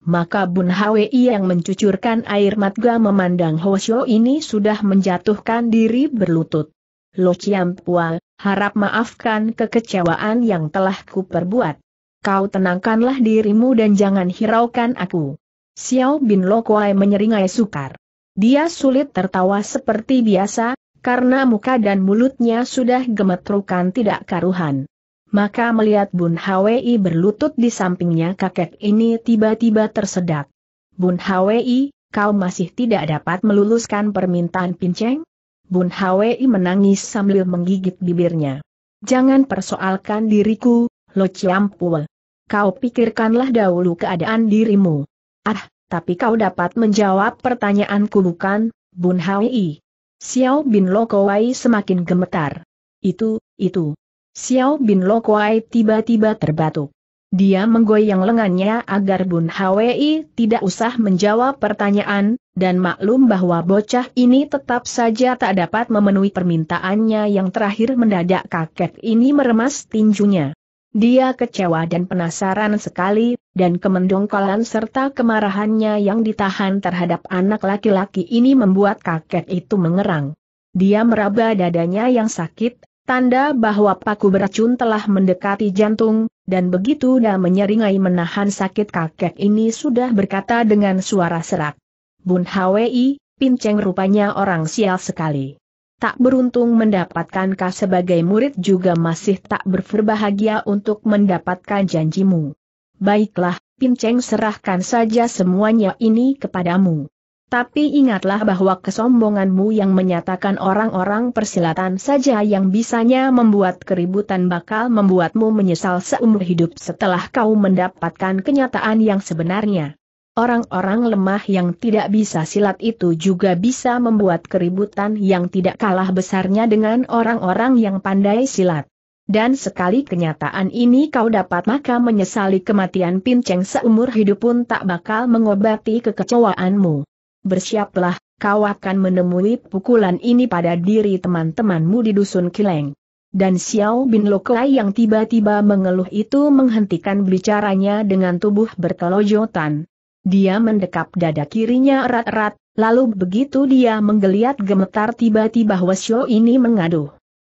maka Bun Hwi yang mencucurkan air matga memandang Hosyo ini sudah menjatuhkan diri berlutut. Lo Pua, harap maafkan kekecewaan yang telah kuperbuat. Kau tenangkanlah dirimu dan jangan hiraukan aku. Xiao Bin Lo Kuai menyeringai sukar. Dia sulit tertawa seperti biasa, karena muka dan mulutnya sudah gemetrukan tidak karuhan. Maka melihat Bun Hwi berlutut di sampingnya kakek ini tiba-tiba tersedak. Bun Hwi, kau masih tidak dapat meluluskan permintaan pinceng? Bun Hwi menangis sambil menggigit bibirnya. Jangan persoalkan diriku, Lo Chiampul. Kau pikirkanlah dahulu keadaan dirimu. Ah, tapi kau dapat menjawab pertanyaanku bukan, Bun Hwi. Xiao Bin Lo semakin gemetar. Itu, itu, Xiao Bin Kuai tiba-tiba terbatuk. Dia menggoyang lengannya agar Bun Hwi tidak usah menjawab pertanyaan, dan maklum bahwa bocah ini tetap saja tak dapat memenuhi permintaannya yang terakhir mendadak kakek ini meremas tinjunya. Dia kecewa dan penasaran sekali, dan kemendongkolan serta kemarahannya yang ditahan terhadap anak laki-laki ini membuat kakek itu mengerang. Dia meraba dadanya yang sakit, Tanda bahwa paku beracun telah mendekati jantung, dan begitu dia menyeringai menahan sakit kakek ini sudah berkata dengan suara serak. Bun Hwi, Pinceng rupanya orang sial sekali. Tak beruntung mendapatkan kau sebagai murid juga masih tak berbahagia untuk mendapatkan janjimu. Baiklah, Pinceng serahkan saja semuanya ini kepadamu. Tapi ingatlah bahwa kesombonganmu yang menyatakan orang-orang persilatan saja yang bisanya membuat keributan bakal membuatmu menyesal seumur hidup setelah kau mendapatkan kenyataan yang sebenarnya. Orang-orang lemah yang tidak bisa silat itu juga bisa membuat keributan yang tidak kalah besarnya dengan orang-orang yang pandai silat. Dan sekali kenyataan ini kau dapat maka menyesali kematian Pinceng seumur hidup pun tak bakal mengobati kekecewaanmu bersiaplah, kau akan menemui pukulan ini pada diri teman-temanmu di dusun Kileng. Dan Xiao Bin Lokai yang tiba-tiba mengeluh itu menghentikan bicaranya dengan tubuh berkelojotan. Dia mendekap dada kirinya erat-erat, lalu begitu dia menggeliat gemetar tiba-tiba Wasyo ini mengaduh.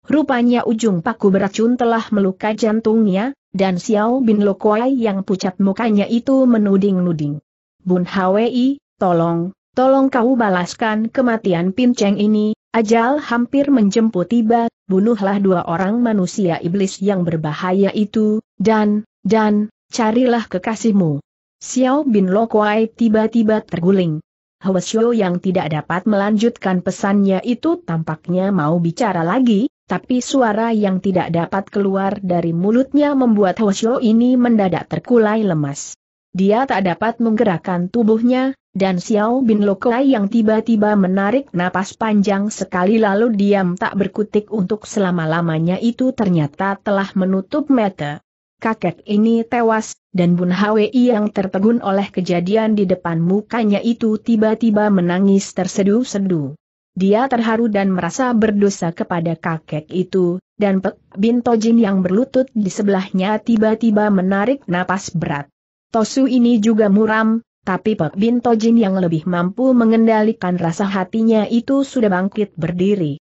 Rupanya ujung paku beracun telah melukai jantungnya, dan Xiao Bin Lokai yang pucat mukanya itu menuding-nuding. Bun Hwi, tolong, tolong kau balaskan kematian Pinceng ini, ajal hampir menjemput tiba, bunuhlah dua orang manusia iblis yang berbahaya itu, dan, dan, carilah kekasihmu. Xiao Bin Lokwai tiba-tiba terguling. Hwasyo yang tidak dapat melanjutkan pesannya itu tampaknya mau bicara lagi, tapi suara yang tidak dapat keluar dari mulutnya membuat Hwasyo ini mendadak terkulai lemas. Dia tak dapat menggerakkan tubuhnya, dan Xiao Bin Lokai yang tiba-tiba menarik napas panjang sekali lalu diam tak berkutik untuk selama-lamanya itu ternyata telah menutup mata. Kakek ini tewas, dan Bun Hwi yang tertegun oleh kejadian di depan mukanya itu tiba-tiba menangis terseduh sedu Dia terharu dan merasa berdosa kepada kakek itu, dan Pek Bin Tojin yang berlutut di sebelahnya tiba-tiba menarik napas berat. Tosu ini juga muram, tapi Pak Bintojin yang lebih mampu mengendalikan rasa hatinya itu sudah bangkit berdiri.